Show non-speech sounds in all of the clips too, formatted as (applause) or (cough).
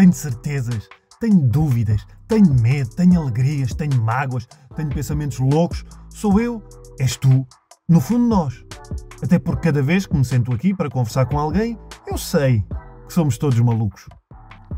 tenho certezas, tenho dúvidas, tenho medo, tenho alegrias, tenho mágoas, tenho pensamentos loucos. Sou eu, és tu, no fundo nós. Até porque cada vez que me sento aqui para conversar com alguém, eu sei que somos todos malucos.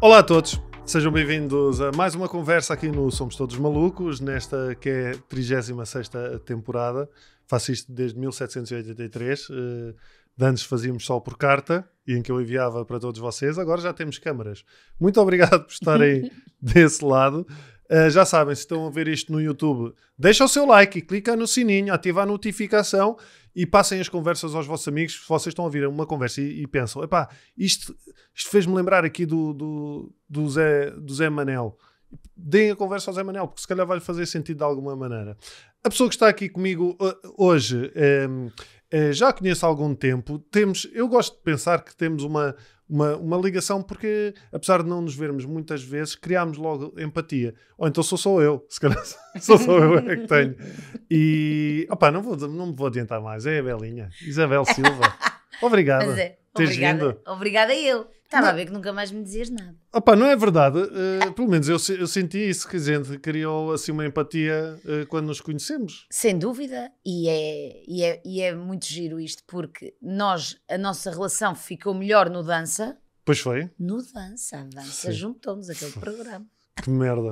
Olá a todos, sejam bem-vindos a mais uma conversa aqui no Somos Todos Malucos, nesta que é a 36 temporada. Faço isto desde 1783. Uh de antes fazíamos só por carta e em que eu enviava para todos vocês, agora já temos câmaras. Muito obrigado por estarem (laughs) desse lado. Uh, já sabem, se estão a ver isto no YouTube, deixa o seu like e clica no sininho, ativa a notificação e passem as conversas aos vossos amigos. Se vocês estão a ouvir uma conversa e, e pensam, epá, isto, isto fez-me lembrar aqui do, do, do, Zé, do Zé Manel. Deem a conversa ao Zé Manel, porque se calhar vai-lhe fazer sentido de alguma maneira. A pessoa que está aqui comigo eh, hoje eh, eh, já conheço há algum tempo. Temos, eu gosto de pensar que temos uma, uma, uma, ligação, porque apesar de não nos vermos muitas vezes, criámos logo empatia. Ou então sou só eu, se calhar (laughs) sou só eu é que tenho. E opá, não, vou, não me vou adiantar mais. É a Belinha, Isabel Silva. (laughs) Obrigada. Mas é, obrigada, obrigada a eu. Estava a ver que nunca mais me dizias nada. Opa, não é verdade. Uh, pelo menos eu, eu senti isso, quer dizer, criou assim uma empatia uh, quando nos conhecemos. Sem dúvida. E é, e, é, e é muito giro isto, porque nós, a nossa relação ficou melhor no dança. Pois foi. No dança. dança juntou-nos aquele programa. Que merda.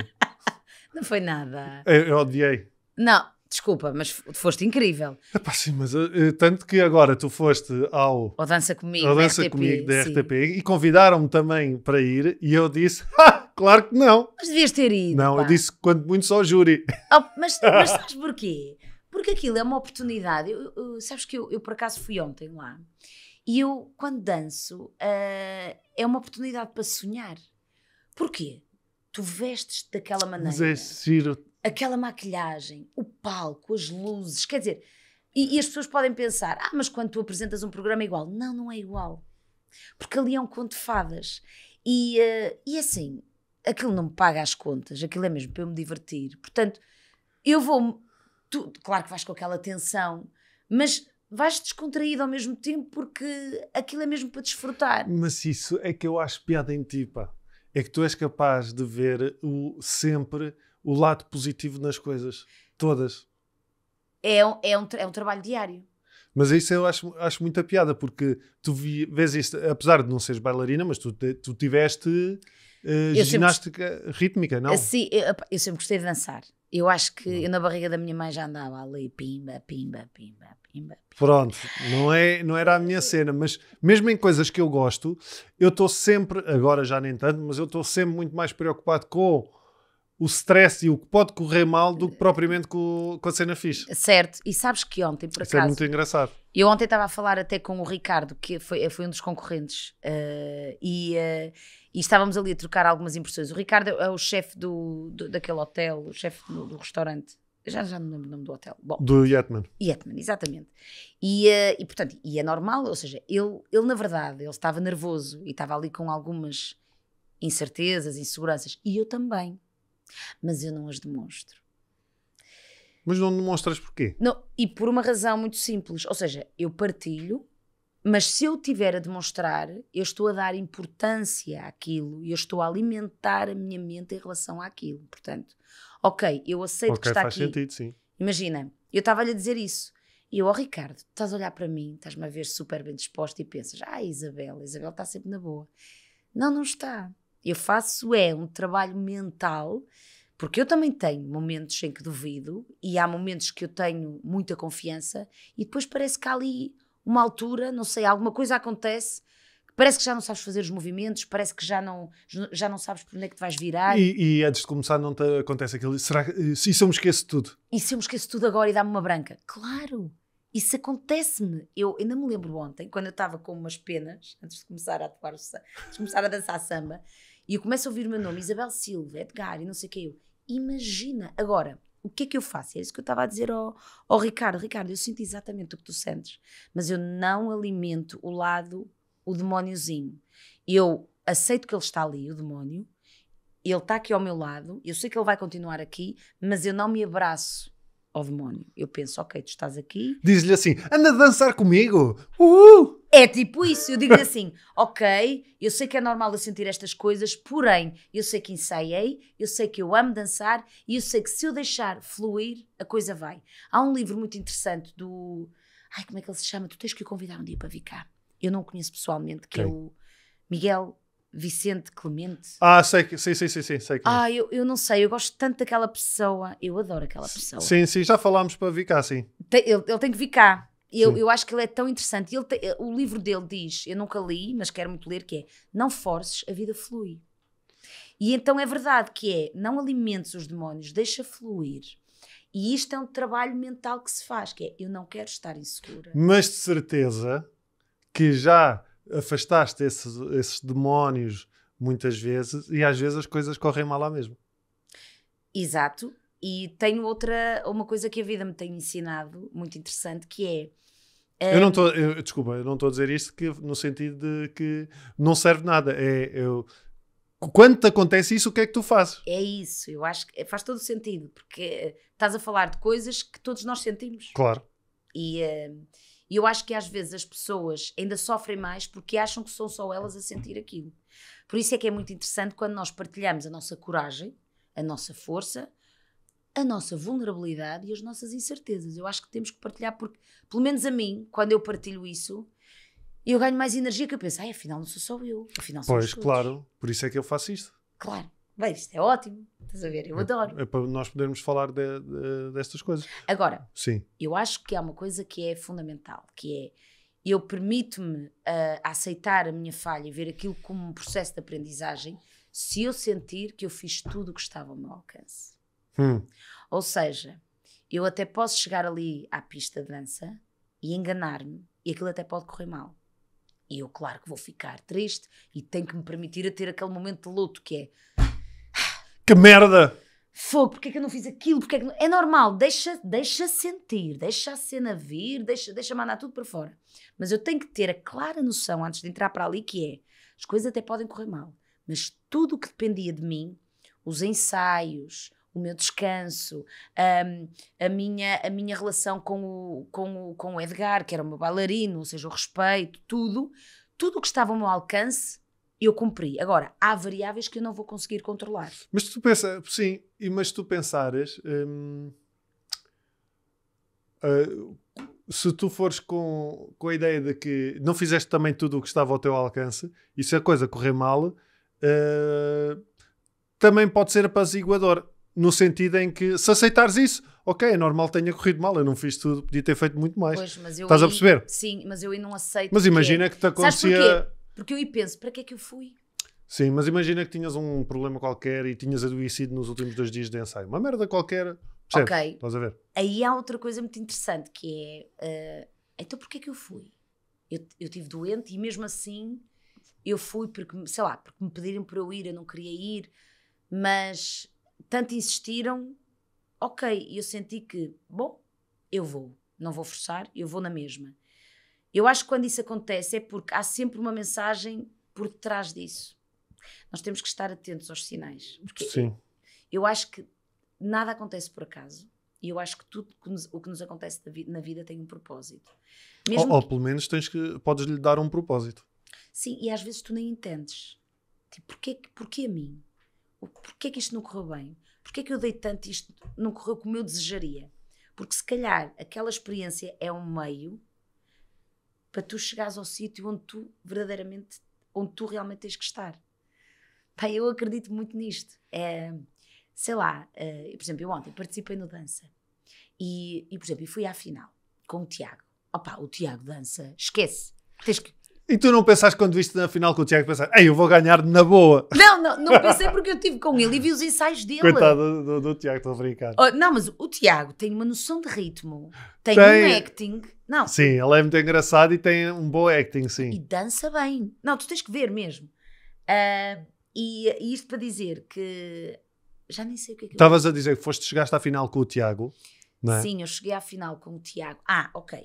(laughs) não foi nada. Eu, eu odiei. Não, Desculpa, mas foste incrível. Epá, sim, mas eh, eh, tanto que agora tu foste ao. Ao Dança Comigo. Ao Dança da RTP, Comigo da sim. RTP e convidaram-me também para ir e eu disse: (laughs) claro que não. Mas devias ter ido. Não, pá. eu disse quanto muito só o júri. Oh, mas, (laughs) mas sabes porquê? Porque aquilo é uma oportunidade. Eu, eu, sabes que eu, eu, por acaso fui ontem lá e eu, quando danço, uh, é uma oportunidade para sonhar. Porquê? tu vestes daquela maneira. Mas é giro aquela maquilhagem, o palco, as luzes, quer dizer, e, e, as pessoas podem pensar, ah, mas quando tu apresentas um programa é igual. Não, não é igual. Porque ali é um conto de fadas. E, uh, e assim, aquilo não me paga as contas, aquilo é mesmo para eu me divertir. Portanto, eu vou. Tu, claro que vais com aquela tensão, mas vais descontraído ao mesmo tempo porque aquilo é mesmo para desfrutar. Mas isso é que eu acho piada em ti, pá. É que tu és capaz de ver o sempre o lado positivo nas coisas, todas. É um, é um, é um trabalho diário. Mas isso eu acho, acho muita piada, porque tu vi, vês isto, apesar de não seres bailarina, mas tu, tu tiveste uh, ginástica sempre, rítmica, não? Sim, eu, eu, sempre gostei de dançar. Eu acho que hum. eu na barriga da minha mãe já andava ali, pimba, pimba, pimba, pimba. Pronto, não, é, não era a minha eh, cena, mas mesmo em coisas que eu gosto, eu estou sempre, agora já nem tanto, mas eu estou sempre muito mais preocupado com o stress e o que pode correr mal do que propriamente com, com a cena fixe. Certo, e sabes que ontem, por Isso é acaso. é muito engraçado. Eu ontem estava a falar até com o Ricardo, que foi, eh, foi um dos concorrentes, uh, e, uh, e, estávamos ali a trocar algumas impressões. O Ricardo é o chefe do, do, daquele hotel, o chefe do, do restaurante já, já não lembro o nome do hotel. Bom, do Yetman. Yetman, exatamente. E, uh, e portanto, e é normal, ou seja, ele, ele na verdade, ele estava nervoso e estava ali com algumas incertezas, inseguranças, e eu também mas eu não as demonstro. Mas não demonstras porquê? Não, e por uma razão muito simples. Ou seja, eu partilho, mas se eu tiver a demonstrar, eu estou a dar importância àquilo e eu estou a alimentar a minha mente em relação àquilo. Portanto, ok, eu aceito okay, que está faz aqui. sentido, sim. Imagina, eu estava-lhe a dizer isso. E eu, ó oh, Ricardo, estás a olhar para mim, estás-me a ver super bem disposta e pensas, ah, Isabel, Isabel está sempre na boa. Não, não está. Eu faço é um trabalho mental, porque eu também tenho momentos em que duvido e há momentos que eu tenho muita confiança e depois parece que há ali uma altura, não sei, alguma coisa acontece parece que já não sabes fazer os movimentos, parece que já não, já não sabes por onde é que te vais virar. E, e antes de começar não te acontece aquilo, será que, e se eu me esqueço tudo? E se eu me esqueço tudo agora e dá-me uma branca? Claro, isso acontece-me. Eu ainda me lembro ontem, quando eu estava com umas penas, antes de começar a atuar, antes de começar a dançar samba, e eu começo a ouvir o meu nome, Isabel Silva, Edgar e não sei o que eu. Imagina. Agora, o que é que eu faço? É isso que eu estava a dizer ao, ao Ricardo. Ricardo, eu sinto exatamente o que tu sentes, mas eu não alimento o lado, o demóniozinho. Eu aceito que ele está ali, o demónio, ele está aqui ao meu lado, eu sei que ele vai continuar aqui, mas eu não me abraço ao demónio. Eu penso, ok, tu estás aqui. Diz-lhe assim: anda a dançar comigo! É tipo isso, eu digo assim, ok, eu sei que é normal eu sentir estas coisas, porém, eu sei que ensaiei, eu sei que eu amo dançar e eu sei que se eu deixar fluir, a coisa vai. Há um livro muito interessante do. Ai, como é que ele se chama? Tu tens que o convidar um dia para vir cá. Eu não o conheço pessoalmente, que é o Miguel Vicente Clemente. Ah, sei que, sim, sim, sim, sim, sei que. Ah, eu, eu não sei, eu gosto tanto daquela pessoa, eu adoro aquela pessoa. Sim, sim, já falámos para vir cá, sim. Tem, ele, ele tem que vir cá. Eu, eu acho que ele é tão interessante. Ele tem, eh, o livro dele diz, eu nunca li, mas quero muito ler, que é Não forces, a vida flui. E então é verdade que é, não alimentes os demónios, deixa fluir. E isto é um trabalho mental que se faz, que é, eu não quero estar insegura. Mas de certeza que já afastaste esses, esses demónios muitas vezes e às vezes as coisas correm mal lá mesmo. Exato. E tenho outra, uma coisa que a vida me tem ensinado, muito interessante, que é. Um... Eu não hum, estou, desculpa, eu não estou a dizer isto que, no sentido de que não serve nada. É, eu, é quando te acontece isso, o que é que tu fazes? É isso, eu acho que faz todo sentido, porque eh, estás a falar de coisas que todos nós sentimos. Claro. E. Uh e eu acho que às vezes as pessoas ainda sofrem mais porque acham que são só elas a sentir aquilo. Por isso é que é muito interessante quando nós partilhamos a nossa coragem, a nossa força, a nossa vulnerabilidade e as nossas incertezas. Eu acho que temos que partilhar, porque, pelo menos a mim, quando eu partilho isso, eu ganho mais energia que eu penso, ai, afinal não sou só eu, afinal Pois, claro, por isso é que eu faço isto. Claro. Bem, isto é ótimo, estás a ver? Eu é, adoro. É, para nós podermos falar de, de, destas coisas. Agora, Sim. eu acho que há uma coisa que é fundamental, que é eu permito-me a ah, aceitar a minha falha e ver aquilo como um processo de aprendizagem se eu sentir que eu fiz tudo o que estava ao meu alcance. Hum. Ou seja, eu até posso chegar ali à pista de dança e enganar-me e aquilo até pode correr mal. E eu, claro que vou ficar triste e tenho que me permitir a ter aquele momento de luto que é que merda! Fogo, porque é que eu não fiz aquilo? Porque é, não... é normal, deixa, deixa sentir, deixa a cena vir, deixa, deixa mandar tudo para fora. Mas eu tenho que ter a clara noção antes de entrar para ali que é, as coisas até podem correr mal, mas tudo o que dependia de mim, os ensaios, o meu descanso, a, hum, a, minha, a minha relação com o, com, o, com o Edgar, que era o meu bailarino, ou seja, o respeito, tudo, tudo o que estava ao meu alcance, eu cumpri. Agora, há variáveis que eu não vou conseguir controlar. Mas tu pensa, sim, mas tu pensares. Hum, uh, se tu fores com, com a ideia de que não fizeste também tudo o que estava ao teu alcance e se a coisa correr mal, uh, também pode ser apaziguador. No sentido em que, se aceitares isso, ok, é normal que tenha corrido mal, eu não fiz tudo, podia ter feito muito mais. Pois, Estás aí, a perceber? Sim, mas eu ainda não aceito. Mas é. imagina que, que te acontecia porque eu e penso, para que é que eu fui? Sim, mas imagina que tinhas um problema qualquer e tinhas adoecido nos últimos dois dias de ensaio. Uma merda qualquer. Percebes? Ok. Estás a ver? Aí há outra coisa muito interessante que é. Uh, então porquê é que eu fui? Eu, eu tive doente e mesmo assim eu fui porque, sei lá, porque me pediram para eu ir, eu não queria ir, mas tanto insistiram, ok, e eu senti que, bom, eu vou, não vou forçar, eu vou na mesma. Eu acho que quando isso acontece é porque há sempre uma mensagem por trás disso. Nós temos que estar atentos aos sinais. Porque Sim. Eu acho que nada acontece por acaso. E eu acho que tudo que nos, o que nos acontece na vida, tem um propósito. Mesmo ou, ou pelo menos tens que, podes lhe dar um propósito. Sim, e às vezes tu nem entendes. Tipo, porquê, porquê a mim? Porquê que isto não correu bem? Porquê que eu dei tanto e isto não correu como eu desejaria? Porque se calhar aquela experiência é um meio para tu chegares ao sítio onde tu verdadeiramente, onde tu realmente tens que estar. Pá, eu acredito muito nisto. É, sei lá, é, por exemplo, eu ontem participei no dança e, e por exemplo, fui à final com o Tiago. Opa, o Tiago dança, esquece. Tens que, e tu não pensaste quando viste na final com o Tiago, pensaste, ei, eu vou ganhar na boa. (laughs) Não, não, não pensei porque eu estive com ele e vi os ensaios dele. Coitado do, do, do Tiago, estou a brincar. Oh, não, mas o Tiago tem uma noção de ritmo, tem, tem... um acting não. Sim, ela é muito engraçada e tem um bom acting, sim. E dança bem. Não, tu tens que ver mesmo. Uh, e, e, isto para dizer que já nem sei o que é que Estavas a dizer que foste, chegaste à final com o Tiago. É? Sim, eu cheguei à final com o Tiago. Ah, ok.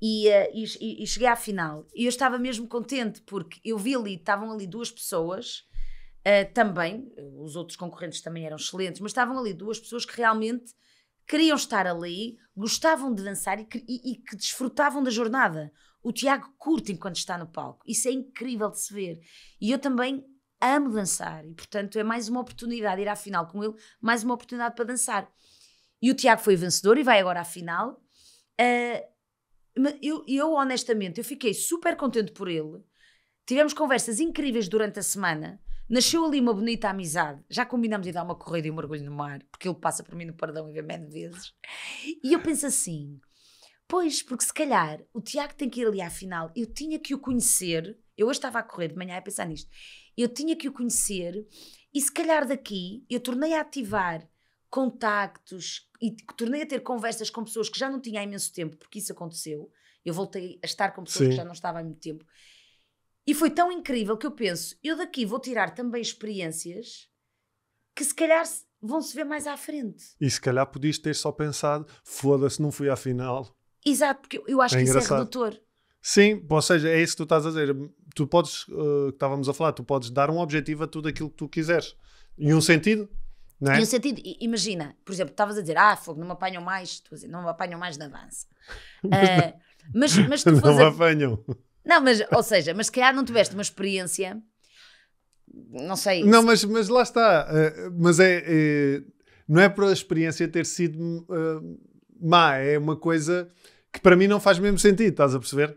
E, uh, e, e, cheguei à final. E eu estava mesmo contente porque eu vi ali, estavam ali duas pessoas uh, também, os outros concorrentes também eram excelentes, mas estavam ali duas pessoas que realmente queriam estar ali, gostavam de dançar e que, e, e que desfrutavam da jornada. O Tiago curte enquanto está no palco. Isso é incrível de se ver. E eu também amo dançar e, portanto, é mais uma oportunidade ir à final com ele, mais uma oportunidade para dançar. E o Tiago foi vencedor e vai agora à final. Uh, eu, eu, honestamente, eu fiquei super contente por ele. Tivemos conversas incríveis durante a semana Nasceu ali uma bonita amizade. Já combinamos de dar uma corrida e um mergulho no mar, porque ele passa por mim no perdão e vê menos vezes. E eu penso assim: pois, porque se calhar o Tiago tem que ir ali à final. Eu tinha que o conhecer. Eu hoje estava a correr de manhã a pensar nisto. Eu tinha que o conhecer e se calhar daqui eu tornei a ativar contactos e tornei a ter conversas com pessoas que já não tinha há imenso tempo, porque isso aconteceu. Eu voltei a estar com pessoas Sim. que já não estava há muito tempo. E foi tão incrível que eu penso, eu daqui vou tirar também experiências que se calhar vão se ver mais à frente. E se calhar podias ter só pensado, foda-se, não fui à final. Exato, porque eu acho é que engraçado. isso é redutor. Sim, ou seja, é isso que tu estás a dizer. Tu podes, uh, que estávamos a falar, tu podes dar um objetivo a tudo aquilo que tu quiseres. Em um sentido, não é? Em um sentido, imagina, por exemplo, estavas a dizer, ah, fogo, não me apanham mais, tu a dizer, não me apanham mais na dança. mas, (laughs) uh, eh, mas, mas tu não me apanham. Não, mas, ou seja, mas se calhar não tiveste uma experiência. Não sei. Não, mas, mas lá está. Uh, mas é, é, Não é para a experiência ter sido uh, má, é uma coisa que para mim não faz mesmo sentido, estás a perceber?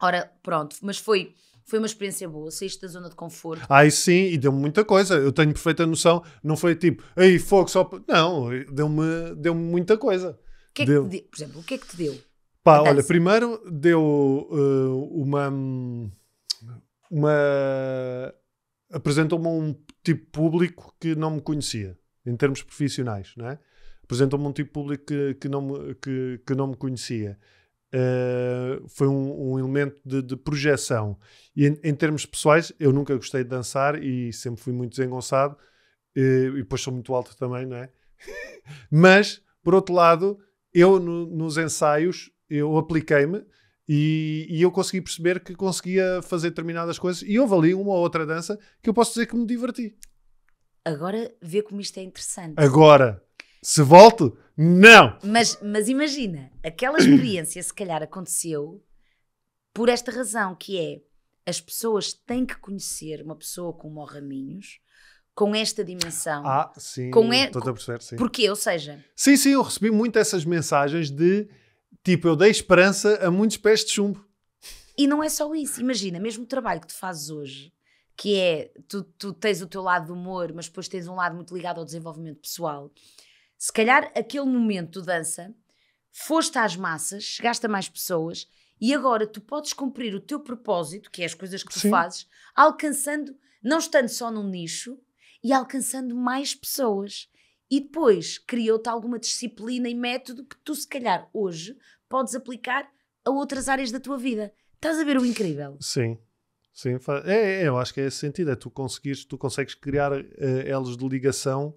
Ora, pronto, mas foi. Foi uma experiência boa, saíste da zona de conforto. Ah, isso sim, e deu-me muita coisa. Eu tenho perfeita noção. Não foi tipo, aí fogo só. Não, deu-me deu muita coisa. Que é que por exemplo, o que é que te deu? Pá, Acontece. olha, primeiro deu uh, uma. uma apresentou-me a um tipo de público que não me conhecia, em termos profissionais, não é? Apresentou-me um tipo de público que, que, não, me, que, que não me conhecia. Uh, foi um, um elemento de, de, projeção. E em, em, termos pessoais, eu nunca gostei de dançar e sempre fui muito desengonçado. Uh, e depois sou muito alto também, não é? (laughs) Mas, por outro lado, eu no, nos ensaios eu apliquei-me e, e, eu consegui perceber que conseguia fazer determinadas coisas e houve ali uma ou outra dança que eu posso dizer que me diverti. Agora vê como isto é interessante. Agora, se volto, não! Mas, mas imagina, aquela experiência se calhar aconteceu por esta razão, que é as pessoas têm que conhecer uma pessoa como o Raminhos, com esta dimensão. Ah, sim, com estou a perceber, sim. Porque, ou seja... Sim, sim, eu recebi muito essas mensagens de Tipo, eu dei esperança a muitos pés de chumbo. E não é só isso, imagina, mesmo o trabalho que tu fazes hoje, que é tu, tu tens o teu lado de humor, mas depois tens um lado muito ligado ao desenvolvimento pessoal. Se calhar aquele momento de dança, foste às massas, chegaste a mais pessoas e agora tu podes cumprir o teu propósito, que é as coisas que tu Sim. fazes, alcançando, não estando só num nicho, e alcançando mais pessoas e depois criou-te alguma disciplina e método que tu, se calhar, hoje podes aplicar a outras áreas da tua vida. Estás a ver o incrível? Sim. Sim, é, é eu acho que é esse sentido, é tu conseguires, tu consegues criar uh, elos de ligação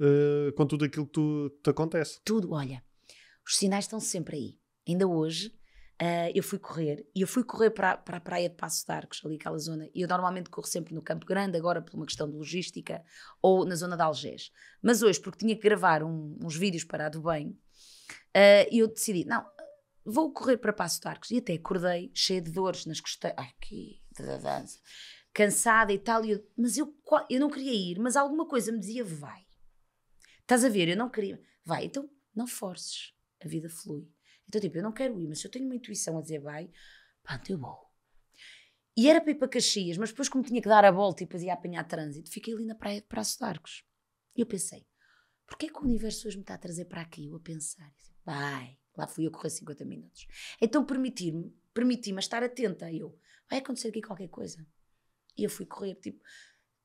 uh, com tudo aquilo que, tu, que te acontece. Tudo, olha, os sinais estão sempre aí. Ainda hoje, Uh, eu fui correr e eu fui correr para, para a praia de Passos de Arcos, ali aquela zona. E eu normalmente corro sempre no Campo Grande, agora por uma questão de logística, ou na zona de Algés. Mas hoje, porque tinha que gravar um, uns vídeos para a do bem, uh, eu decidi, não, vou correr para Passos de Arcos. E até acordei cheia de dores nas costelas, aqui, da dança, cansada e tal. E eu, mas eu, eu não queria ir, mas alguma coisa me dizia, vai. Estás a ver, eu não queria. Vai, então não forces, a vida flui então, tipo, eu não quero ir, mas se eu tenho uma intuição a dizer vai, pronto, eu vou. E era para ir para Caxias, mas depois, como tinha que dar a volta e depois ia apanhar trânsito, fiquei ali na praia de Praço de Arcos. E eu pensei, porquê é que o universo hoje me está a trazer para aqui? Eu a pensar, vai, lá fui eu correr 50 minutos. Então permitir-me, permiti-me estar atenta. Eu, vai acontecer aqui qualquer coisa. E eu fui correr, tipo,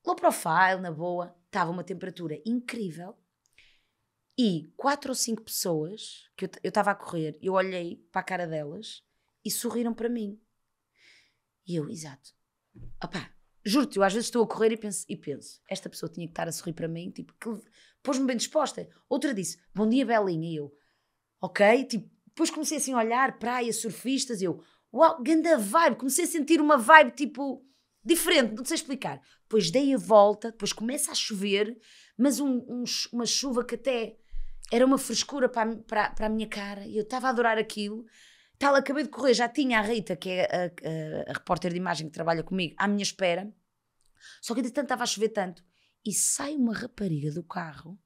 low profile, na boa, estava uma temperatura incrível. E quatro ou cinco pessoas que eu estava a correr, eu olhei para a cara delas e sorriram para mim. E eu, exato. Opá, juro-te, eu às vezes estou a correr e penso, e penso, esta pessoa tinha que estar a sorrir para mim, tipo, pôs-me bem disposta. Outra disse, bom dia, Belinha. E eu, ok, tipo, depois comecei assim a olhar, praia, surfistas, eu, uau, ganda vibe, comecei a sentir uma vibe tipo diferente, não sei explicar. Depois dei a volta, depois começa a chover, mas um, um, uma chuva que até era uma frescura para a, para, para a minha cara. e Eu estava a adorar aquilo. Tal, acabei de correr, já tinha a Rita, que é a, a, a repórter de imagem que trabalha comigo, à minha espera. Só que entretanto estava a chover tanto. E sai uma rapariga do carro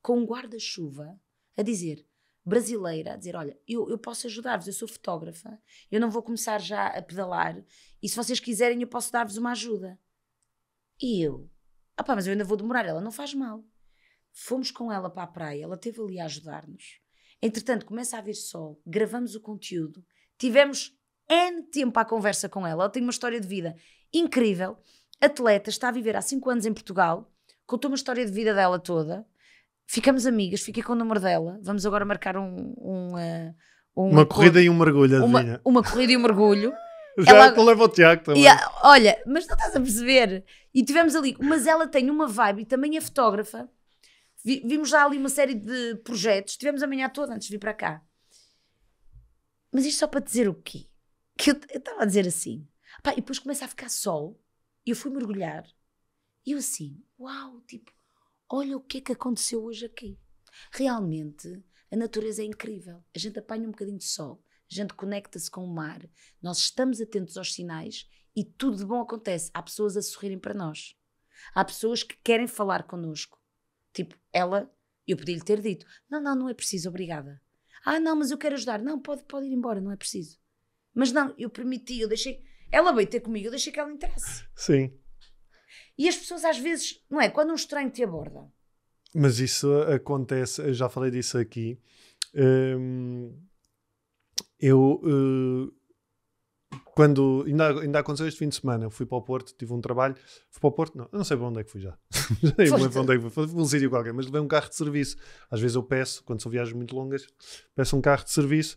com um guarda-chuva a dizer, brasileira, a dizer: Olha, eu, eu posso ajudar-vos, eu sou fotógrafa, eu não vou começar já a pedalar, e se vocês quiserem, eu posso dar-vos uma ajuda. E eu, opá, mas eu ainda vou demorar, ela não faz mal. Fomos com ela para a praia, ela esteve ali a ajudar-nos. Entretanto, começa a vir sol, gravamos o conteúdo, tivemos N tempo à conversa com ela. Ela tem uma história de vida incrível, atleta, está a viver há 5 anos em Portugal, contou uma história de vida dela toda. Ficamos amigas, fiquei com o número dela. Vamos agora marcar um. um, eh, um uma corrida e um mergulho, uma, uma corrida e um mergulho. Já ela... te é leva ao Tiago também. olha, mas não estás a perceber. E tivemos ali, mas ela tem uma vibe e também é fotógrafa vimos já ali uma série de projetos, tivemos a manhã toda antes de vir para cá. Mas isto só para dizer o quê? Que eu estava a dizer assim. Pá, e depois começa a ficar sol, e eu fui mergulhar, e eu assim, uau, tipo, olha o que é que aconteceu hoje aqui. Realmente, a natureza é incrível. A gente apanha um bocadinho de sol, a gente conecta-se com o mar, nós estamos atentos aos sinais e tudo de bom acontece. Há pessoas a sorrirem para nós. Há pessoas que querem falar connosco. Tipo, ela, eu podia lhe ter dito: não, não, não é preciso, obrigada. Ah, não, mas eu quero ajudar. Não, pode, pode ir embora, não é preciso. Mas não, eu permiti, eu deixei. Ela veio ter comigo, eu deixei que ela entrasse. Sim. E as pessoas às vezes, não é? Quando um estranho te aborda. Mas isso acontece, eu já falei disso aqui. Hum, eu. Uh quando ainda, ainda aconteceu este fim de semana, eu fui para o Porto, tive um trabalho, fui para o Porto, não, não sei para onde é que fui já. não (laughs) sei para onde é que fui, fui um sítio qualquer, mas levei um carro de serviço. Às vezes eu peço, quando são viagens muito longas, peço um carro de serviço.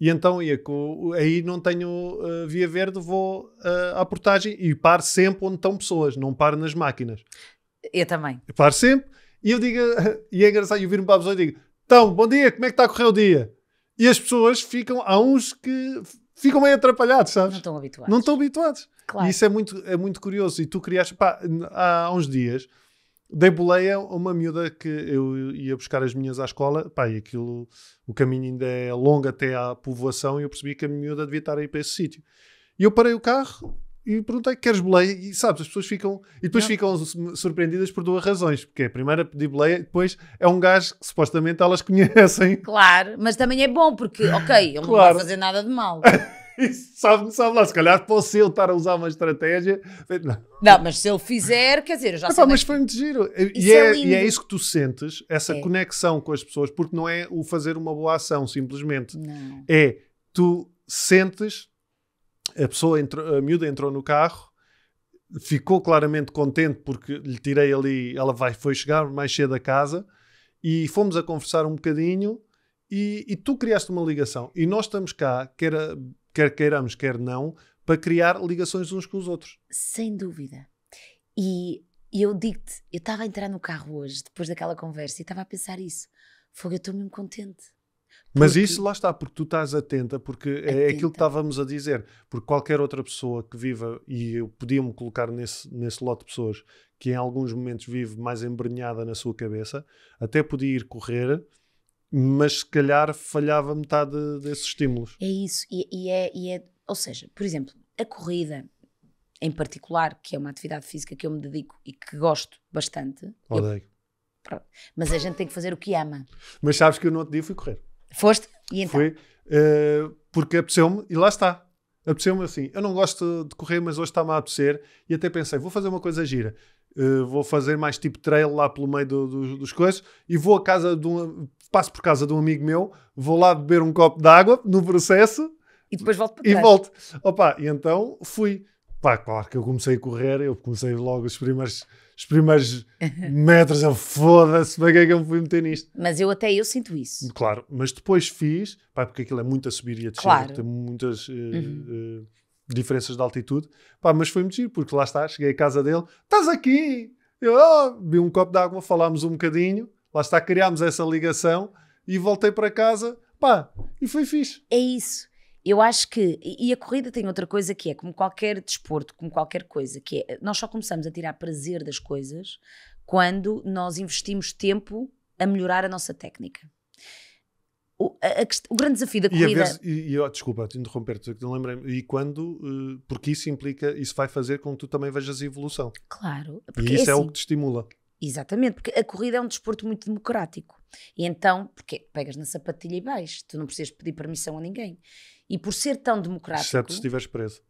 E então, ia, com, aí não tenho uh, via verde, vou uh, à portagem e paro sempre onde estão pessoas, não paro nas máquinas. Eu também. Eu paro sempre e eu digo, (laughs) e é engraçado, eu viro-me para a pessoa e digo: Então, bom dia, como é que está a correr o dia? E as pessoas ficam, há uns que ficam meio atrapalhados, sabes? Não estão habituados. Não estão habituados. Claro. E isso é muito, é muito curioso. E tu criaste, pá, há uns dias dei boleia a uma miúda que eu ia buscar as minhas à escola, pá, e aquilo, o caminho ainda é longo até à povoação e eu percebi que a miúda devia estar aí para esse sítio. E eu parei o carro, e perguntei: queres boleia? E sabes, as pessoas ficam. E depois yeah. ficam surpreendidas por duas razões. Porque é, a primeira pedir boleia, depois é um gajo que supostamente elas (laughs) conhecem. Claro, mas também é bom porque, ok, ele claro. não vou fazer nada de mal. (laughs) sabe, sabe lá, se calhar posso eu estar a usar uma estratégia. Não, não mas se ele fizer, quer dizer, eu já Epá, sei. É mas foi muito giro. E é, é e é, isso que tu sentes, essa é. conexão com as pessoas, porque não é o fazer uma boa ação simplesmente. Não. É tu sentes a pessoa, entrou, a miúda entrou no carro, ficou claramente contente porque lhe tirei ali, ela vai, foi chegar mais cedo a casa e fomos a conversar um bocadinho e, e tu criaste uma ligação. E nós estamos cá, quer, quer queiramos, quer não, para criar ligações uns com os outros. Sem dúvida. E eu digo-te, eu estava a entrar no carro hoje, depois daquela conversa, e estava a pensar isso. Fogo, eu estou mesmo contente. Mas porque... isso lá está, porque tu estás atenta, porque é atenta. é aquilo que estávamos a dizer. Porque qualquer outra pessoa que viva, e eu podia-me colocar nesse, nesse lote de pessoas que em alguns momentos vive mais embrenhada na sua cabeça, até podia ir correr, mas se calhar falhava metade desses estímulos. É isso, e, e, é, e é, ou seja, por exemplo, a corrida em particular, que é uma atividade física que eu me dedico e que gosto bastante. Odeio. Eu, mas a gente tem que fazer o que ama. Mas sabes que eu no outro dia fui correr. Foste? E então? Fui, uh, porque apeteceu-me e lá está. Apeteceu-me assim. Eu não gosto de correr, mas hoje está-me a apetecer. E até pensei, vou fazer uma coisa gira. Uh, vou fazer mais tipo trail lá pelo meio do, do, dos coisas e vou a casa de um. Passo por casa de um amigo meu, vou lá beber um copo de água no processo e depois volto para trás. E volto. Opa, e então fui. Pá, claro que eu comecei a correr, eu comecei logo os primeiros os primeiros (laughs) metros, eu foda-se, para que é que eu me fui meter nisto? Mas eu até eu sinto isso. Claro, mas depois fiz, pá, porque aquilo é muito a subir e a descer, claro. tem muitas uh, uhum. uh, diferenças de altitude, pá, mas foi muito giro, porque lá está, cheguei à casa dele, estás aqui! Eu oh, um copo de água, falámos um bocadinho, lá está, criámos essa ligação e voltei para casa, pá, e foi fixe. É isso. Eu acho que. E a corrida tem outra coisa que é, como qualquer desporto, como qualquer coisa, que é. Nós só começamos a tirar prazer das coisas quando nós investimos tempo a melhorar a nossa técnica. O, a, a, o grande desafio da corrida. E, vez, e, e oh, desculpa, te interromper, não lembrei-me. E quando. Eh, porque isso implica. Isso vai fazer com que tu também vejas a evolução. Claro. E é isso é, é o assim. que te estimula. Exatamente, porque a corrida é um desporto muito democrático. E então, porque pegas na sapatilha e vais, tu não precisas pedir permissão a ninguém. E por ser tão democrático. Exceto se estiveres preso.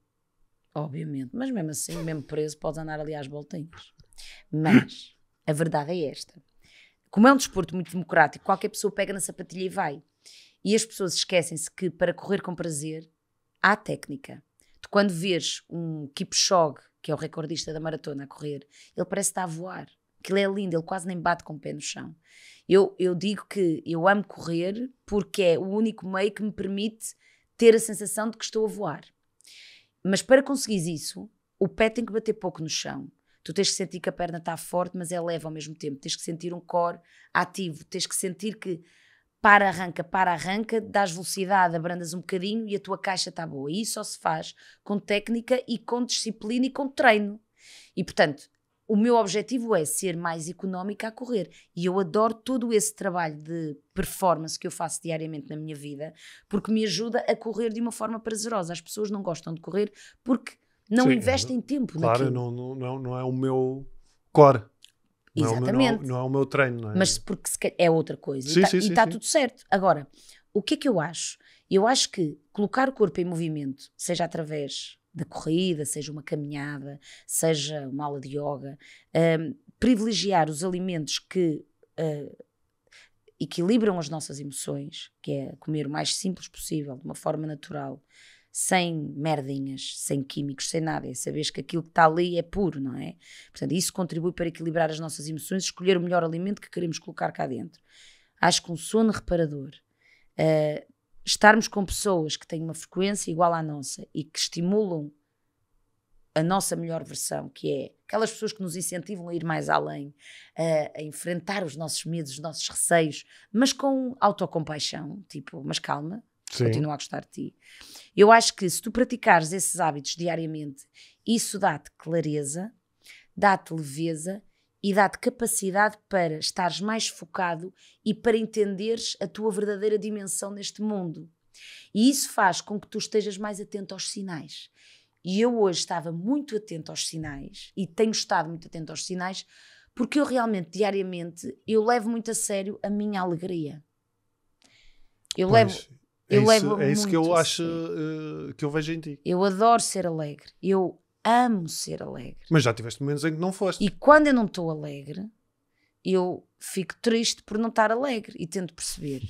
Obviamente, mas mesmo assim, mesmo preso, podes andar ali às voltinhas. Mas a verdade é esta: como é um desporto muito democrático, qualquer pessoa pega na sapatilha e vai. E as pessoas esquecem-se que para correr com prazer há técnica. quando vês um Kipchoge, que é o recordista da maratona, a correr, ele parece estar a voar. Aquilo é lindo, ele quase nem bate com o pé no chão. Eu, eu digo que eu amo correr porque é o único meio que me permite ter a sensação de que estou a voar. Mas para conseguir isso, o pé tem que bater pouco no chão. Tu tens que sentir que a perna está forte, mas é leve ao mesmo tempo. Tens que sentir um core ativo. Tens que sentir que para arranca, para arranca, dás velocidade, abrandas um bocadinho e a tua caixa está boa. E isso só se faz com técnica e com disciplina e com treino. E portanto, o meu objetivo é ser mais económica a correr. E eu adoro todo esse trabalho de performance que eu faço diariamente na minha vida, porque me ajuda a correr de uma forma prazerosa. As pessoas não gostam de correr porque não Sim, investem tempo claro, naquilo. Claro, não, não, é, não é o meu core. Não é é Exatamente. É meu, não, é, o meu treino, não é? Mas porque é outra coisa. Tá, sim, e está tá tudo certo. Agora, o que é que eu acho? Eu acho que colocar o corpo em movimento, seja através da corrida, seja uma caminhada, seja uma aula de yoga, um, privilegiar os alimentos que uh, equilibram as nossas emoções, que é comer o mais simples possível, de uma forma natural, sem merdinhas, sem químicos, sem nada. É saberes que aquilo que está ali é puro, não é? Portanto, isso contribui para equilibrar as nossas emoções, escolher o melhor alimento que queremos colocar cá dentro. Acho que um sono reparador. Uh, estarmos com pessoas que têm uma frequência igual à nossa e que estimulam a nossa melhor versão, que é aquelas pessoas que nos incentivam a ir mais além, a, a enfrentar os nossos medos, os nossos receios, mas com autocompaixão, tipo, mas calma, Sim. continua a gostar de ti. Eu acho que se tu praticares esses hábitos diariamente, isso dá-te clareza, dá-te leveza e dá-te capacidade para estares mais focado e para entenderes a tua verdadeira dimensão neste mundo. E isso faz com que tu estejas mais atento aos sinais. E eu hoje estava muito atento aos sinais e tenho estado muito atento aos sinais porque eu realmente diariamente eu levo muito a sério a minha alegria. Eu pois, levo é isso, levo é isso que eu acho uh, que eu vejo em ti. Eu adoro ser alegre. Eu amo ser alegre. Mas já tiveste momentos em que não foste. E quando eu não estou alegre, eu fico triste por não estar alegre e tento perceber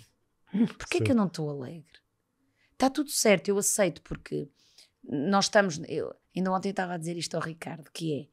hum, porque é que eu não estou alegre. Está tudo certo, eu aceito, porque nós estamos. Eu, ainda ontem eu estava a dizer isto ao Ricardo, que é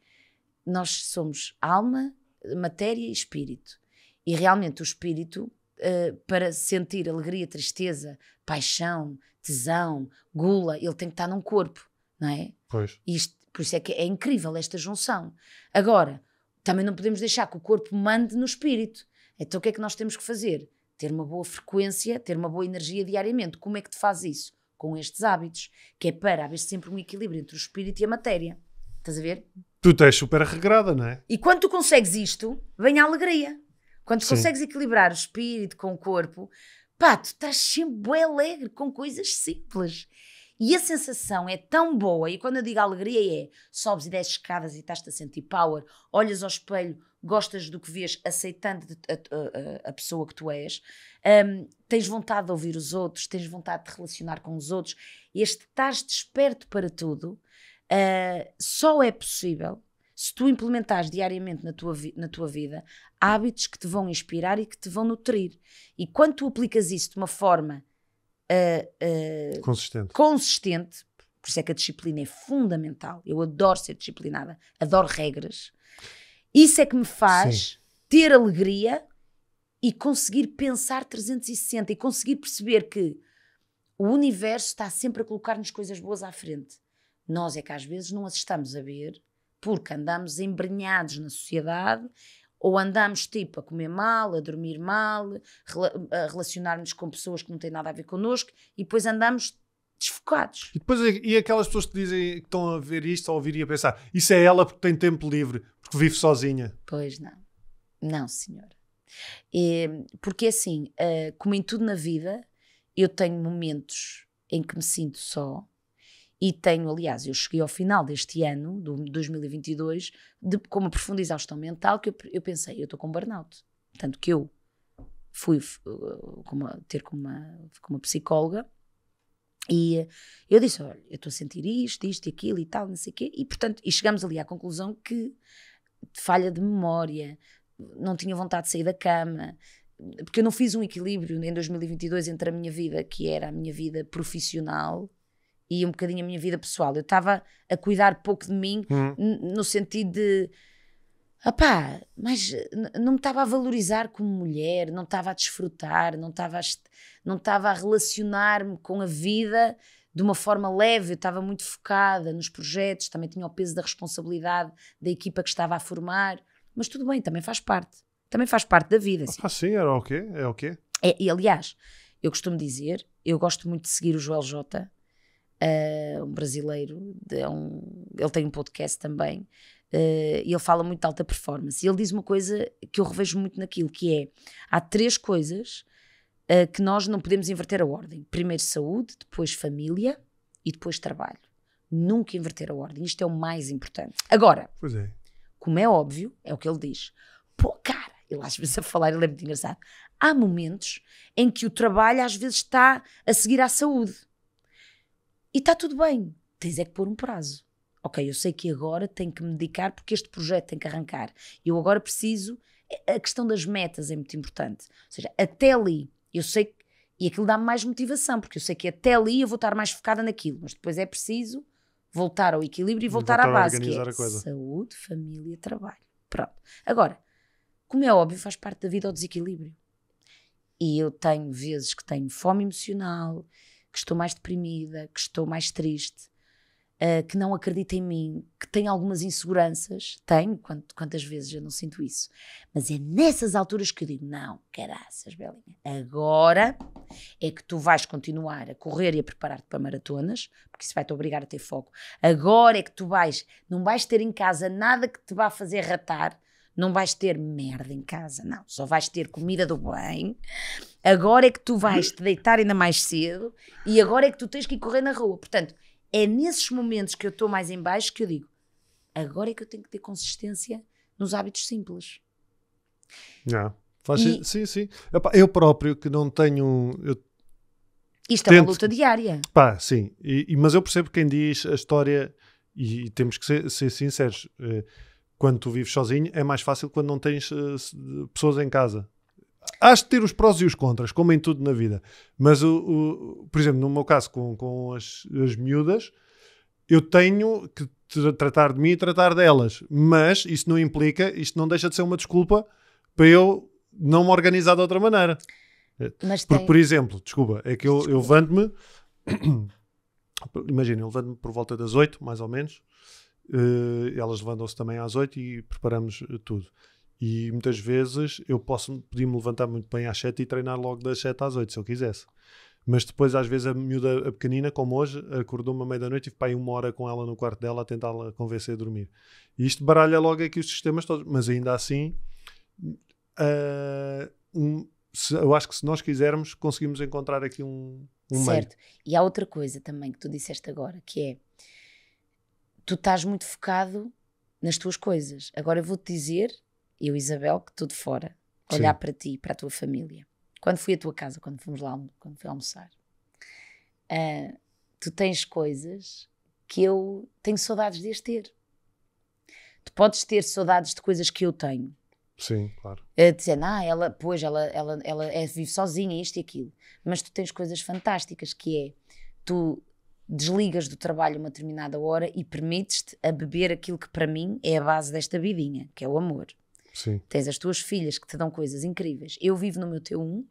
nós somos alma, matéria e espírito. E realmente o espírito, uh, para sentir alegria, tristeza, paixão, tesão, gula, ele tem que estar num corpo, não é? Pois. E isto por isso é que é incrível esta junção. Agora, também não podemos deixar que o corpo mande no espírito. Então o que é que nós temos que fazer? Ter uma boa frequência, ter uma boa energia diariamente. Como é que te faz isso? Com estes hábitos, que é para haver sempre um equilíbrio entre o espírito e a matéria. Estás a ver? Tu estás super regrada, não é? E quando tu consegues isto, vem a alegria. Quando tu consegues equilibrar o espírito com o corpo, pá, tu estás sempre bem alegre com coisas simples. E a sensação é tão boa, e quando eu digo alegria é, sobes e desces escadas e estás-te a sentir power, olhas ao espelho, gostas do que vês, aceitando a, a, a pessoa que tu és, um, tens vontade de ouvir os outros, tens vontade de relacionar com os outros, este estás desperto para tudo, uh, só é possível se tu implementares diariamente na tua, na tua vida hábitos que te vão inspirar e que te vão nutrir. E quando tu aplicas isso de uma forma uh, consistente. consistente. Por isso é que a disciplina é fundamental. Eu adoro ser disciplinada, adoro regras. Isso é que me faz Sim. ter alegria e conseguir pensar 360 e conseguir perceber que o universo está sempre a colocar-nos coisas boas à frente. Nós é que às vezes não as estamos a ver porque andamos embrenhados na sociedade ou andamos tipo a comer mal, a dormir mal, a relacionar-nos com pessoas que não têm nada a ver connosco e depois andamos desfocados. E depois e aquelas pessoas que dizem que estão a ver isto, a ouvir e a pensar, isso é ela porque tem tempo livre, porque vive sozinha. Pois não. Não, senhora. porque assim, eh, como em tudo na vida, eu tenho momentos em que me sinto só, e tenho, aliás, eu cheguei ao final deste ano, do 2022, de, com uma profunda exaustão mental que eu, eu pensei, eu estou com burnout. Tanto que eu fui uh, com uma, ter com uma, com uma psicóloga e eu disse, olha, eu estou a sentir isto, isto e aquilo e tal, não sei o quê. E, portanto, e chegamos ali à conclusão que falha de memória, não tinha vontade de sair da cama, porque eu não fiz um equilíbrio em 2022 entre a minha vida, que era a minha vida profissional, e um bocadinho a minha vida pessoal. Eu estava a cuidar pouco de mim, hum. no sentido de. Apá, mas não me estava a valorizar como mulher, não estava a desfrutar, não estava a, não a relacionar-me com a vida de uma forma leve, eu estava muito focada nos projetos, também tinha o peso da responsabilidade da equipa que estava a formar, mas tudo bem, também faz parte, também faz parte da vida. Assim. Ah, sim, era o quê? É o quê? É, e aliás, eu costumo dizer, eu gosto muito de seguir o Joel Jota, uh, um brasileiro, de, é um, ele tem um podcast também, uh, e ele fala muito de alta performance. E ele diz uma coisa que eu revejo muito naquilo, que é, há três coisas uh, que nós não podemos inverter a ordem. Primeiro saúde, depois família e depois trabalho. Nunca inverter a ordem, isto é o mais importante. Agora, é. como é óbvio, é o que ele diz, pô cara, ele às vezes a falar, ele é muito engraçado, há momentos em que o trabalho às vezes está a seguir à saúde. E está tudo bem. Tens é que pôr um prazo. Ok, eu sei que agora tenho que me dedicar porque este projeto tem que arrancar. Eu agora preciso. É, a questão das metas é muito importante. Ou seja, até ali, eu sei que. E aquilo dá-me mais motivação, porque eu sei que até ali eu vou estar mais focada naquilo, mas depois é preciso voltar ao equilíbrio e voltar, voltar à base, que é saúde, família, trabalho. Pronto. Agora, como é óbvio, faz parte da vida o desequilíbrio. E eu tenho vezes que tenho fome emocional, que estou mais deprimida, que estou mais triste, uh, que não acredita em mim, que tem algumas inseguranças, tenho, quant, quantas vezes eu não sinto isso, mas é nessas alturas que eu digo: não, caraças, Belinha, agora é que tu vais continuar a correr e a preparar-te para maratonas, porque isso vai-te obrigar a ter foco. Agora é que tu vais, não vais ter em casa nada que te vá fazer ratar não vais ter merda em casa, não. Só vais ter comida do bem. Agora é que tu vais te deitar ainda mais cedo e agora é que tu tens que ir correr na rua. Portanto, é nesses momentos que eu estou mais em baixo que eu digo, agora é que eu tenho que ter consistência nos hábitos simples. Não. Faz e, sim, sim. Eu próprio que não tenho. Eu isto tento, é uma luta diária. Pá, sim. E, mas eu percebo quem diz a história, e temos que ser, ser sinceros. Eh, quando tu vives sozinho, é mais fácil quando não tens uh, pessoas em casa. Hás de ter os prós e os contras, como em tudo na vida. Mas, o, o por exemplo, no meu caso com, com as, as miúdas, eu tenho que tratar de mim e tratar delas. Mas isso não implica, isto não deixa de ser uma desculpa para eu não me organizar de outra maneira. Eh, Mas Porque, tem... por exemplo, desculpa, é que eu, eu levanto-me, (coughs) imagina, eu levanto-me por volta das oito mais ou menos, Uh, elas levantam-se também às 8 e preparamos eh, tudo. E muitas vezes eu posso pedir me levantar muito bem às 7 e treinar logo das 7 às 8, se eu quisesse. Mas depois, às vezes, a miúda a pequenina, como hoje, acordou-me à meia-noite e tive para aí uma hora com ela no quarto dela a tentá-la convencer a dormir. E isto baralha logo aqui os sistemas todos. Mas ainda assim, uh, um, se, eu acho que se nós quisermos, conseguimos encontrar aqui um, um certo. meio. Certo. E há outra coisa também que tu disseste agora, que é tu estás muito focado nas tuas coisas. Agora eu vou-te dizer, eu, Isabel, que estou de fora, olhar Sim. para ti, para a tua família. Quando fui à tua casa, quando fomos lá, quando fui almoçar, uh, tu tens coisas que eu tenho saudades de as ter. Tu podes ter saudades de coisas que eu tenho. Sim, claro. Uh, dizendo, ah, ela, pois, ela, ela, ela é, vive sozinha, isto e aquilo. Mas tu tens coisas fantásticas, que é, tu desligas do trabalho uma determinada hora e permites-te a beber aquilo que para mim é a base desta vidinha, que é o amor. Sim. Tens as tuas filhas que te dão coisas incríveis. Eu vivo no meu T1,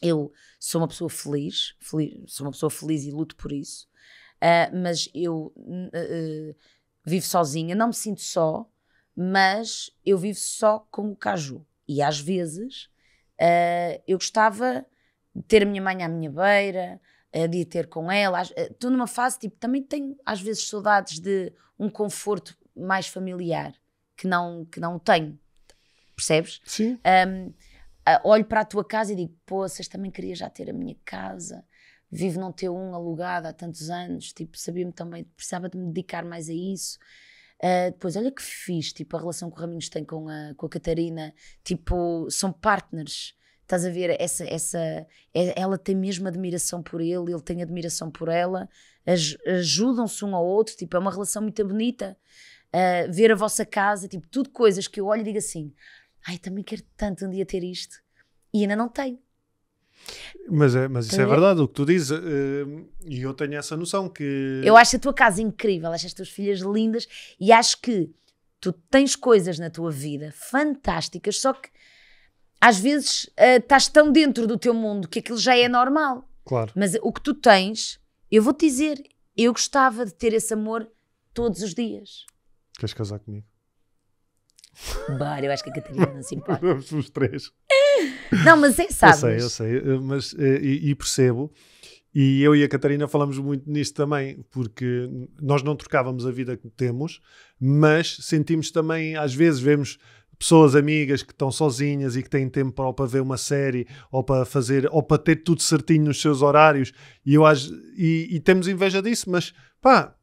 eu sou uma pessoa feliz, feliz sou uma pessoa feliz e luto por isso, uh, mas eu uh, vivo sozinha, não me sinto só, mas eu vivo só com o caju. E às vezes uh, eu gostava de ter a minha mãe à minha beira, de ir ter com ela. Estou eh, numa fase, tipo, também tenho às vezes saudades de um conforto mais familiar, que não, que não tenho. Percebes? Sim. Um, olho para a tua casa e digo, poças, também queria já ter a minha casa. Vivo num ter um alugado há tantos anos, tipo, sabia-me também, precisava de me dedicar mais a isso. Uh, depois, olha que fiz, tipo, a relação que o Raminhos tem com a, com a Catarina, tipo, são partners Estás a ver essa, essa é, ela tem mesmo admiração por ele, ele tem admiração por ela, aj ajudam-se um ao outro, tipo, é uma relação muito bonita. Uh, ver a vossa casa, tipo, tudo coisas que eu olho e digo assim: ai, também quero tanto um dia ter isto. E ainda não tenho. Mas, é, mas isso é verdade, o que tu dizes, ah, e eu tenho essa noção que. Eu acho a tua casa incrível, acho as tuas filhas lindas e acho que tu tens coisas na tua vida fantásticas, só que às vezes uh, estás tão dentro do teu mundo que aquilo já é normal. Claro. Mas o que tu tens, eu vou-te dizer, eu gostava de ter esse amor todos os dias. Queres casar comigo? (laughs) Bora, eu acho que a Catarina não se importa. (laughs) Vamos os três. Não, mas é, sabes. Eu sei, eu sei, mas, eh, e, e, percebo. E eu e a Catarina falamos muito nisto também, porque nós não trocávamos a vida que temos, mas sentimos também, às vezes, vemos pessoas amigas que estão sozinhas e que têm tempo para, para ver uma série ou para fazer ou para ter tudo certinho nos seus horários e eu e, e temos inveja disso mas pá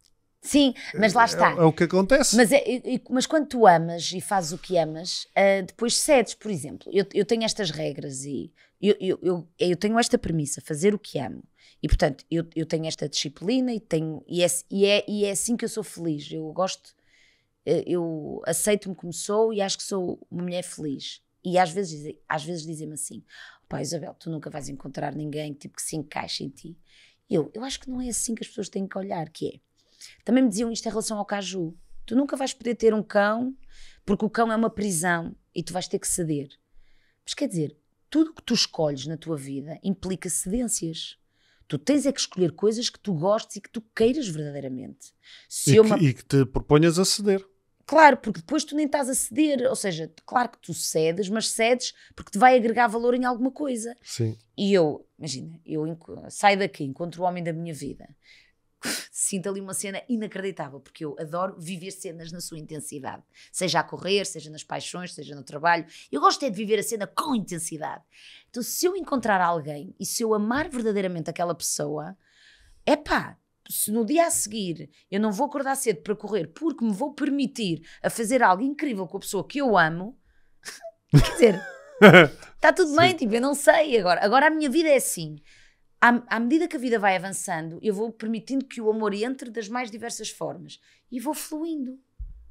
Sim, mas lá é, está. É, é o que acontece. Mas, é, é, mas quando tu amas e fazes o que amas, uh, depois cedes, por exemplo. Eu, eu tenho estas regras e eu, eu, eu, eu, tenho esta premissa, fazer o que amo. E, portanto, eu, eu tenho esta disciplina e, tenho, e, é, e, é, e é assim que eu sou feliz. Eu gosto eh, eu aceito-me como sou e acho que sou uma mulher feliz. E às vezes, dizem, às vezes dizem-me assim: pá, Isabel, tu nunca vais encontrar ninguém tipo, que se encaixe em ti. Eu, eu acho que não é assim que as pessoas têm que olhar, que é. Também me diziam isto em relação ao caju. Tu nunca vais poder ter um cão, porque o cão é uma prisão e tu vais ter que ceder. Mas quer dizer, tudo o que tu escolhes na tua vida implica cedências. Tu tens é que escolher coisas que tu gostes e que tu queiras verdadeiramente. E, eu, que, uma... e, que, te proponhas a ceder. Claro, porque depois tu nem estás a ceder, ou seja, claro que tu cedes, mas cedes porque te vai agregar valor em alguma coisa. Sim. E eu, imagina, eu saio daqui, encontro o homem da minha vida, (laughs) sinto ali uma cena inacreditável, porque eu adoro viver cenas na sua intensidade, seja a correr, seja nas paixões, seja no trabalho. Eu gosto é de viver a cena com intensidade. Então, se eu encontrar alguém e se eu amar verdadeiramente aquela pessoa, é pá, se no dia a seguir eu não vou acordar cedo para correr porque me vou permitir a fazer algo incrível com a pessoa que eu amo, (laughs) quer dizer, está tudo (laughs) Sim. bem, tipo, eu não sei agora. Agora a minha vida é assim. À, à, medida que a vida vai avançando, eu vou permitindo que o amor entre das mais diversas formas e vou fluindo.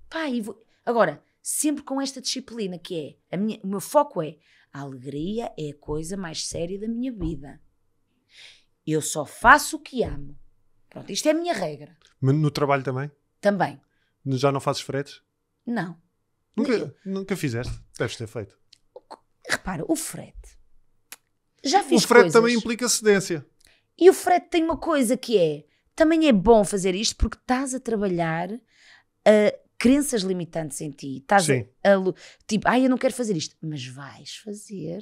Pá, e vou... Agora, sempre com esta disciplina que é, minha, o meu foco é, a alegria é a coisa mais séria da minha vida. Eu só faço o que amo Pronto, isto é a minha regra. no trabalho também? Também. Já não fazes fretes? Não. Nunca, eu... nunca fizeste? Deves ter feito. Repara, o frete. Já fiz O frete coisas. também implica cedência. E o frete tem uma coisa que é: também é bom fazer isto porque estás a trabalhar a ah, crenças limitantes em ti. Estás Sim. A, a, tipo, ai, eu não quero fazer isto. Mas vais fazer.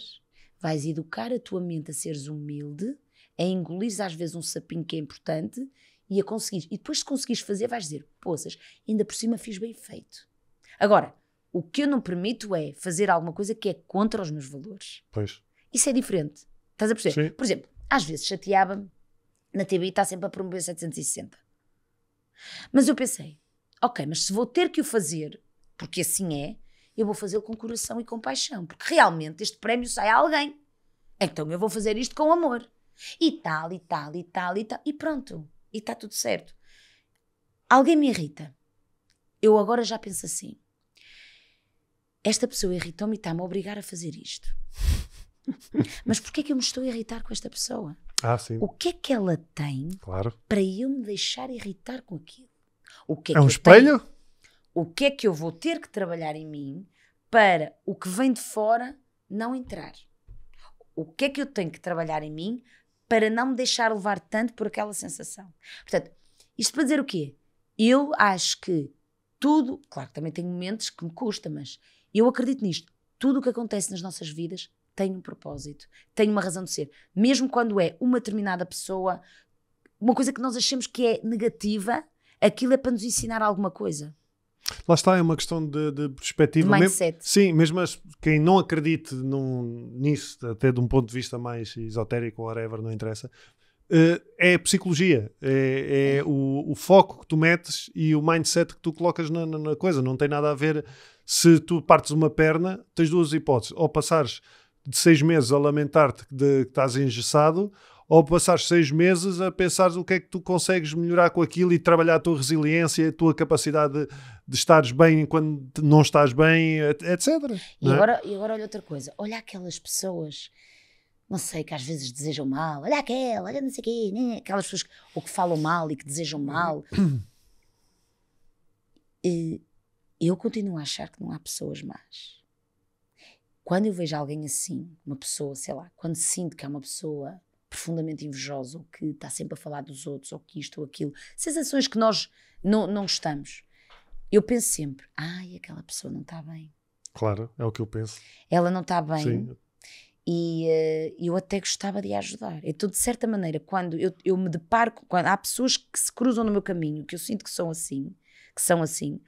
Vais educar a tua mente a seres humilde é engolir às vezes um sapinho que é importante e a conseguir. E depois, se conseguires fazer, vais dizer: poças, ainda por cima fiz bem feito. Agora, o que eu não permito é fazer alguma coisa que é contra os meus valores. Pois. Isso é diferente. Estás a perceber? Sim. Por exemplo, às vezes chateava-me na e está sempre a promover 760. Mas eu pensei: ok, mas se vou ter que o fazer, porque assim é, eu vou fazê-lo com coração e com paixão, porque realmente este prémio sai a alguém. Então eu vou fazer isto com amor e tal, e tal, e tal, e tal, e pronto, e está tudo certo. Alguém me irrita. Eu agora já penso assim. Esta pessoa irritou-me e está-me a obrigar a fazer isto. (laughs) Mas porquê é que eu me estou a irritar com esta pessoa? Ah, sim. O que é que ela tem claro. para eu me deixar irritar com aquilo? O que é, é que um espelho? Tenho? O que é que eu vou ter que trabalhar em mim para o que vem de fora não entrar? O que é que eu tenho que trabalhar em mim para não me deixar levar tanto por aquela sensação. Portanto, isto para dizer o quê? Eu acho que tudo, claro, também tem momentos que me custa, mas eu acredito nisto. Tudo o que acontece nas nossas vidas tem um propósito, tem uma razão de ser. Mesmo quando é uma determinada pessoa, uma coisa que nós achamos que é negativa, aquilo é para nos ensinar alguma coisa. Lá está, é uma questão de, de perspectiva. Mindset. Mesmo, sim, mesmo as, quem não acredite num, nisso, até de um ponto de vista mais esotérico ou whatever, não interessa, eh, é a psicologia, é, é, é o, o, foco que tu metes e o mindset que tu colocas na, na, na, coisa. Não tem nada a ver se tu partes uma perna, tens duas hipóteses, ou passares de seis meses a lamentar-te que estás engessado, ou passar seis meses a pensar o que é que tu consegues melhorar com aquilo e trabalhar a tua resiliência, a tua capacidade de, de estares bem quando não estás bem, etc. E, é? agora, e agora olha outra coisa, olha aquelas pessoas, não sei, que às vezes desejam mal, olha aquela, olha não sei o quê, né, né. aquelas pessoas que, ou que falam mal e que desejam mal. (coughs) e, eu continuo a achar que não há pessoas más. Quando eu vejo alguém assim, uma pessoa, sei lá, quando sinto que é uma pessoa profundamente invejosa, ou que está sempre a falar dos outros, ou que isto ou aquilo, sensações que nós não, não gostamos, eu penso sempre: ai, aquela pessoa não está bem. Claro, é o que eu penso. Ela não está bem. Sim. E uh, eu até gostava de a ajudar. Então, de certa maneira, quando eu, eu me deparo, quando há pessoas que se cruzam no meu caminho, que eu sinto que são assim, que são assim,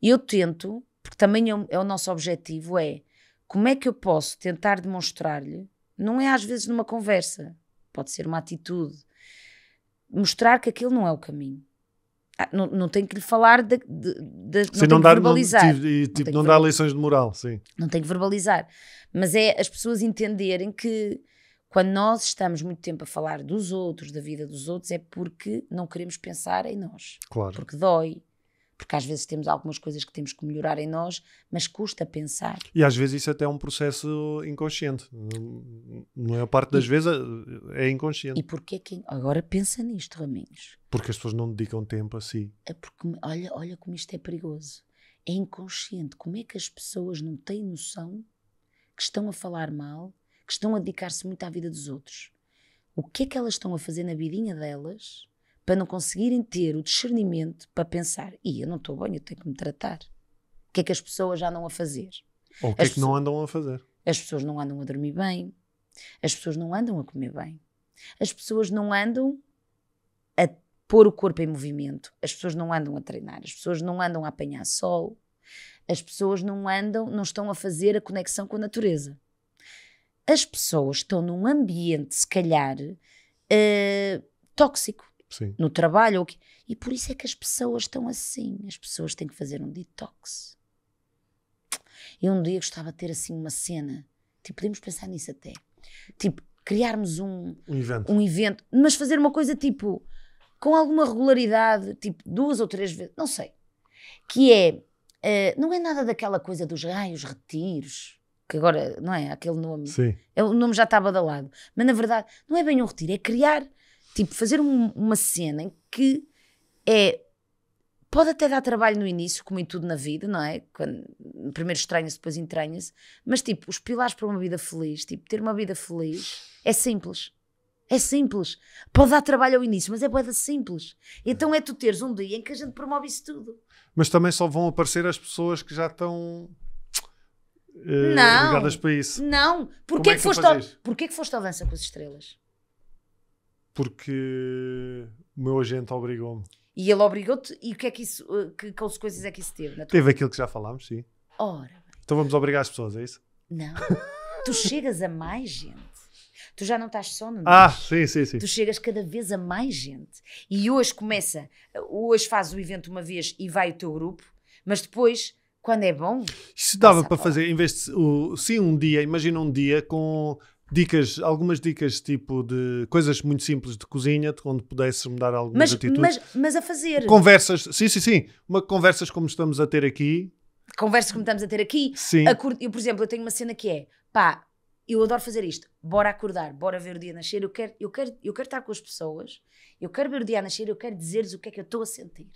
e eu tento, porque também é o, é o nosso objetivo, é como é que eu posso tentar demonstrar-lhe, não é às vezes numa conversa, pode ser uma atitude. Mostrar que aquilo não é o caminho. Ah, não, não tenho que lhe falar de, de, de sim, não, não que verbalizar. Não, e, tipo, não, não dar lições de moral, sim. Não tenho que verbalizar. Mas é as pessoas entenderem que quando nós estamos muito tempo a falar dos outros, da vida dos outros, é porque não queremos pensar em nós. Claro. Porque dói, porque às vezes temos algumas coisas que temos que melhorar em nós, mas custa pensar. E às vezes isso até é um processo inconsciente. Não é a parte das e, vezes é inconsciente. E porquê que agora pensa nisto, Raminhos? Porque as pessoas não dedicam tempo a si. É porque olha, olha como isto é perigoso. É inconsciente. Como é que as pessoas não têm noção que estão a falar mal, que estão a dedicar-se muito à vida dos outros? O que é que elas estão a fazer na vidinha delas? para não conseguirem ter o discernimento para pensar: e eu não estou bem, eu tenho que me tratar. O que é que as pessoas já andam a fazer? Ou o que as é que não andam a fazer? As pessoas não andam a dormir bem, as pessoas não andam a comer bem, as pessoas não andam a pôr o corpo em movimento, as pessoas não andam a treinar, as pessoas não andam a apanhar sol, as pessoas não andam, não estão a fazer a conexão com a natureza. As pessoas estão num ambiente, se calhar, uh, tóxico. Sim. no trabalho. E por isso é que as pessoas estão assim. As pessoas têm que fazer um detox. Eu um dia gostava de ter assim uma cena. Tipo, podemos pensar nisso até. Tipo, criarmos um, um, evento. um evento, mas fazer uma coisa tipo, com alguma regularidade, tipo duas ou três vezes, não sei. Que é, uh, não é nada daquela coisa dos raios, retiros, que agora, não é? Aquele nome. Sim. É, o nome já está badalado. Mas na verdade, não é bem um retiro, é criar Tipo, fazer um, uma cena que é. Pode até dar trabalho no início, como em tudo na vida, não é? Quando, primeiro estranha-se, depois entranha-se. Mas, tipo, os pilares para uma vida feliz, tipo, ter uma vida feliz é simples. É simples. Pode dar trabalho ao início, mas é boeda simples. Então é tu teres um dia em que a gente promove isso tudo. Mas também só vão aparecer as pessoas que já estão uh, não, ligadas para isso. Não. Porquê, é que, que foste ao, porquê que foste ao Dança com as Estrelas? porque o meu agente obrigou-me. E ele obrigou-te? E o que é que isso, eh, que consequências é que isso teve? teve aquilo que já falámos, sim. Ora Então vamos obrigar as pessoas, é isso? Não. tu chegas a mais gente. Tu já não estás só no Ah, sim, sim, sim. Tu chegas cada vez a mais gente. E hoje começa, hoje faz o evento uma vez e vai o teu grupo, mas depois, quando é bom. Isso dava para fazer, em vez de. O, sim, um dia, imagina um dia com dicas, algumas dicas tipo de coisas muito simples de cozinha, onde pudesse mudar algumas mas, atitudes. Mas, mas a fazer. Conversas, sim, sim, sim. Uma conversas como estamos a ter aqui. Conversas como estamos a ter aqui. Sim. Acordo, eu, por exemplo, eu tenho uma cena que é, pá, eu adoro fazer isto. Bora acordar, bora ver o dia nascer. Eu quero, eu quero, eu quero estar com as pessoas, eu quero ver o dia nascer, eu quero dizer-lhes o que é que eu estou a sentir.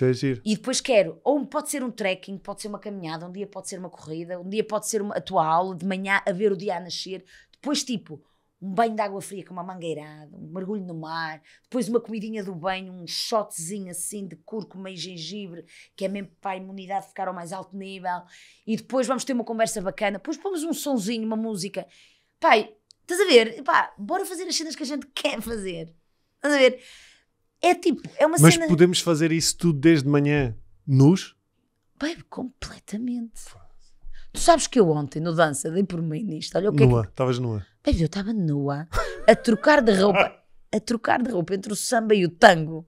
é E depois quero, ou pode ser um trekking, pode ser uma caminhada, um dia pode ser uma corrida, um dia pode ser uma, a tua aula de manhã a ver o dia a nascer. Depois, tipo, um banho de água fria com uma mangueirada, um mergulho no mar, depois uma comidinha do banho, um shotzinho assim de cúrcuma e gengibre, que é mesmo para a imunidade ficar ao mais alto nível, e depois vamos ter uma conversa bacana, depois pomos um sonzinho, uma música. Pai, estás a ver? Pá, bora fazer as cenas que a gente (laughs) quer fazer. Estás a ver? É tipo, é uma Mas cena... podemos fazer isso tudo desde manhã, nus? pai completamente. Tu sabes que eu ontem, no dança, dei por mim nisto. Olha o que nua, estavas é que... nua. Baby, eu estava nua, a trocar de roupa, a trocar de roupa entre o samba e o tango.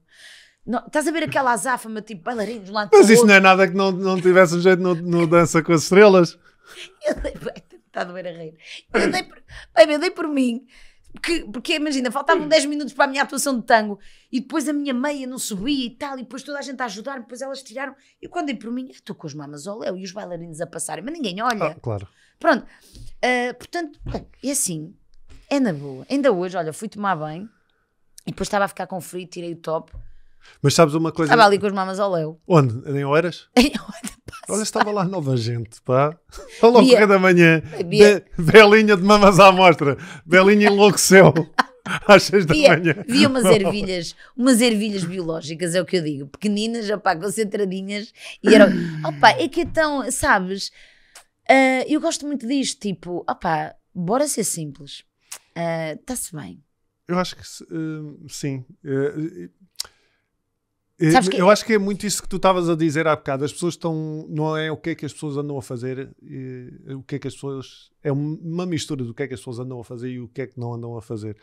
Não, estás a ver aquela azáfama tipo bailarinos lá Mas isso outro. não é nada que não, não tivesse um jeito no, no Dança com as Estrelas. (laughs) está a doer a rir. Eu dei por, eu dei por mim porque imagina, faltavam 10 hum. minutos para a minha atuação de tango e depois a minha meia não subia e tal, e depois toda a gente a ajudar, depois elas tiraram. E quando dei por mim, ah, estou com os mamas ao léu e os bailarinos a passarem, mas ninguém olha. Ah, claro. Pronto, uh, portanto, é assim, é na boa. Ainda hoje, olha, fui tomar bem e depois estava a ficar com frio, tirei o top. Mas sabes uma coisa? Estava ali com os mamas ao léu. Onde? Em horas? (laughs) Em horas Olha, estava lá nova gente, pá. Ao longo Bia... da manhã. Be... Belinha de mamas à amostra. Belinha enlouqueceu. (laughs) às seis da manhã. Vi umas (laughs) ervilhas, umas ervilhas biológicas, é o que eu digo, pequeninas, opá, concentradinhas, e eram, opá, é que então, sabes, uh, eu gosto muito disto, tipo, opá, bora ser simples, está-se ah, uh, bem. Eu acho que uh, sim, que... Eu acho que é muito isso que tu estavas a dizer há bocado. As pessoas estão. Não é o que é que as pessoas andam a fazer, e, o que é que as pessoas. É uma mistura do que é que as pessoas andam a fazer e o que é que não andam a fazer.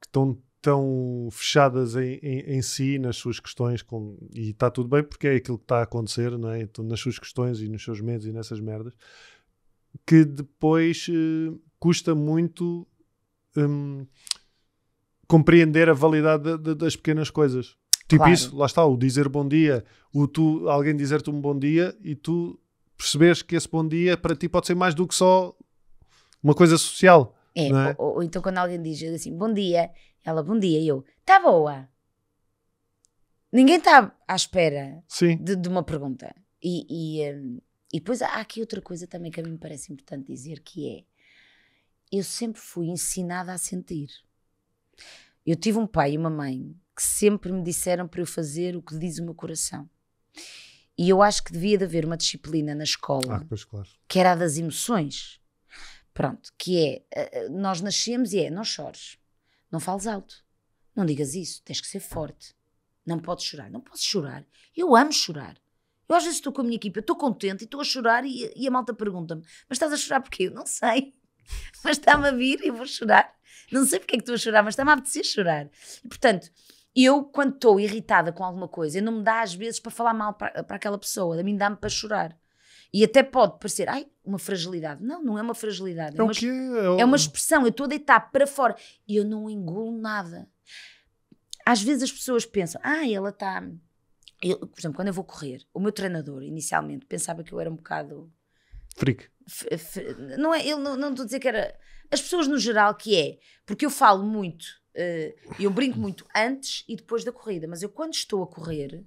Que estão tão fechadas em, em, em si, nas suas questões, com, e está tudo bem porque é aquilo que está a acontecer, não é? Então, nas suas questões e nos seus medos e nessas merdas, que depois eh, custa muito. Hum, compreender a validade de, de, das pequenas coisas Tipo claro. isso, lá está, o dizer bom dia, o tu, alguém dizer-te um bom dia e tu perceberes que esse bom dia para ti pode ser mais do que só uma coisa social. É, é? Ou, ou, então quando alguém diz assim, bom dia, ela, bom dia, e eu, tá boa. Ninguém está à espera de, de, uma pergunta. E, e, hum, e depois há aqui outra coisa também que a mim me parece importante dizer, que é, eu sempre fui ensinada a sentir. Eu tive um pai e uma mãe que sempre me disseram para eu fazer o que diz o meu coração. E eu acho que devia de haver uma disciplina na escola, ah, pois, claro. que era a das emoções. Pronto, que é, eh, eh, nós nascemos e é, não chores, não fales alto, não digas isso, tens que ser forte, não podes chorar, não posso chorar, eu amo chorar. Eu às vezes estou com a minha equipa, estou contente e estou a chorar e, e a malta pergunta-me, mas estás a chorar porquê? Eu não sei, (laughs) mas está-me a vir e eu vou chorar. Não sei porque é que estou a chorar, mas está-me a apetecer chorar. E, portanto, eu, quando estou irritada com alguma coisa, não me dá às vezes para falar mal para, aquela pessoa, a mim dá-me para chorar. E até pode parecer, ai, uma fragilidade. Não, não é uma fragilidade. É, é, é uma, é uma expressão, eu estou a deitar para fora e eu não engulo nada. Às vezes as pessoas pensam, ah, ela está. Por exemplo, quando eu vou correr, o meu treinador inicialmente pensava que eu era um bocado. Freak. F, f, não é, ele não estou a dizer que era. As pessoas no geral que é, porque eu falo muito Uh, eu brinco muito antes e depois da corrida, mas eu quando estou a correr.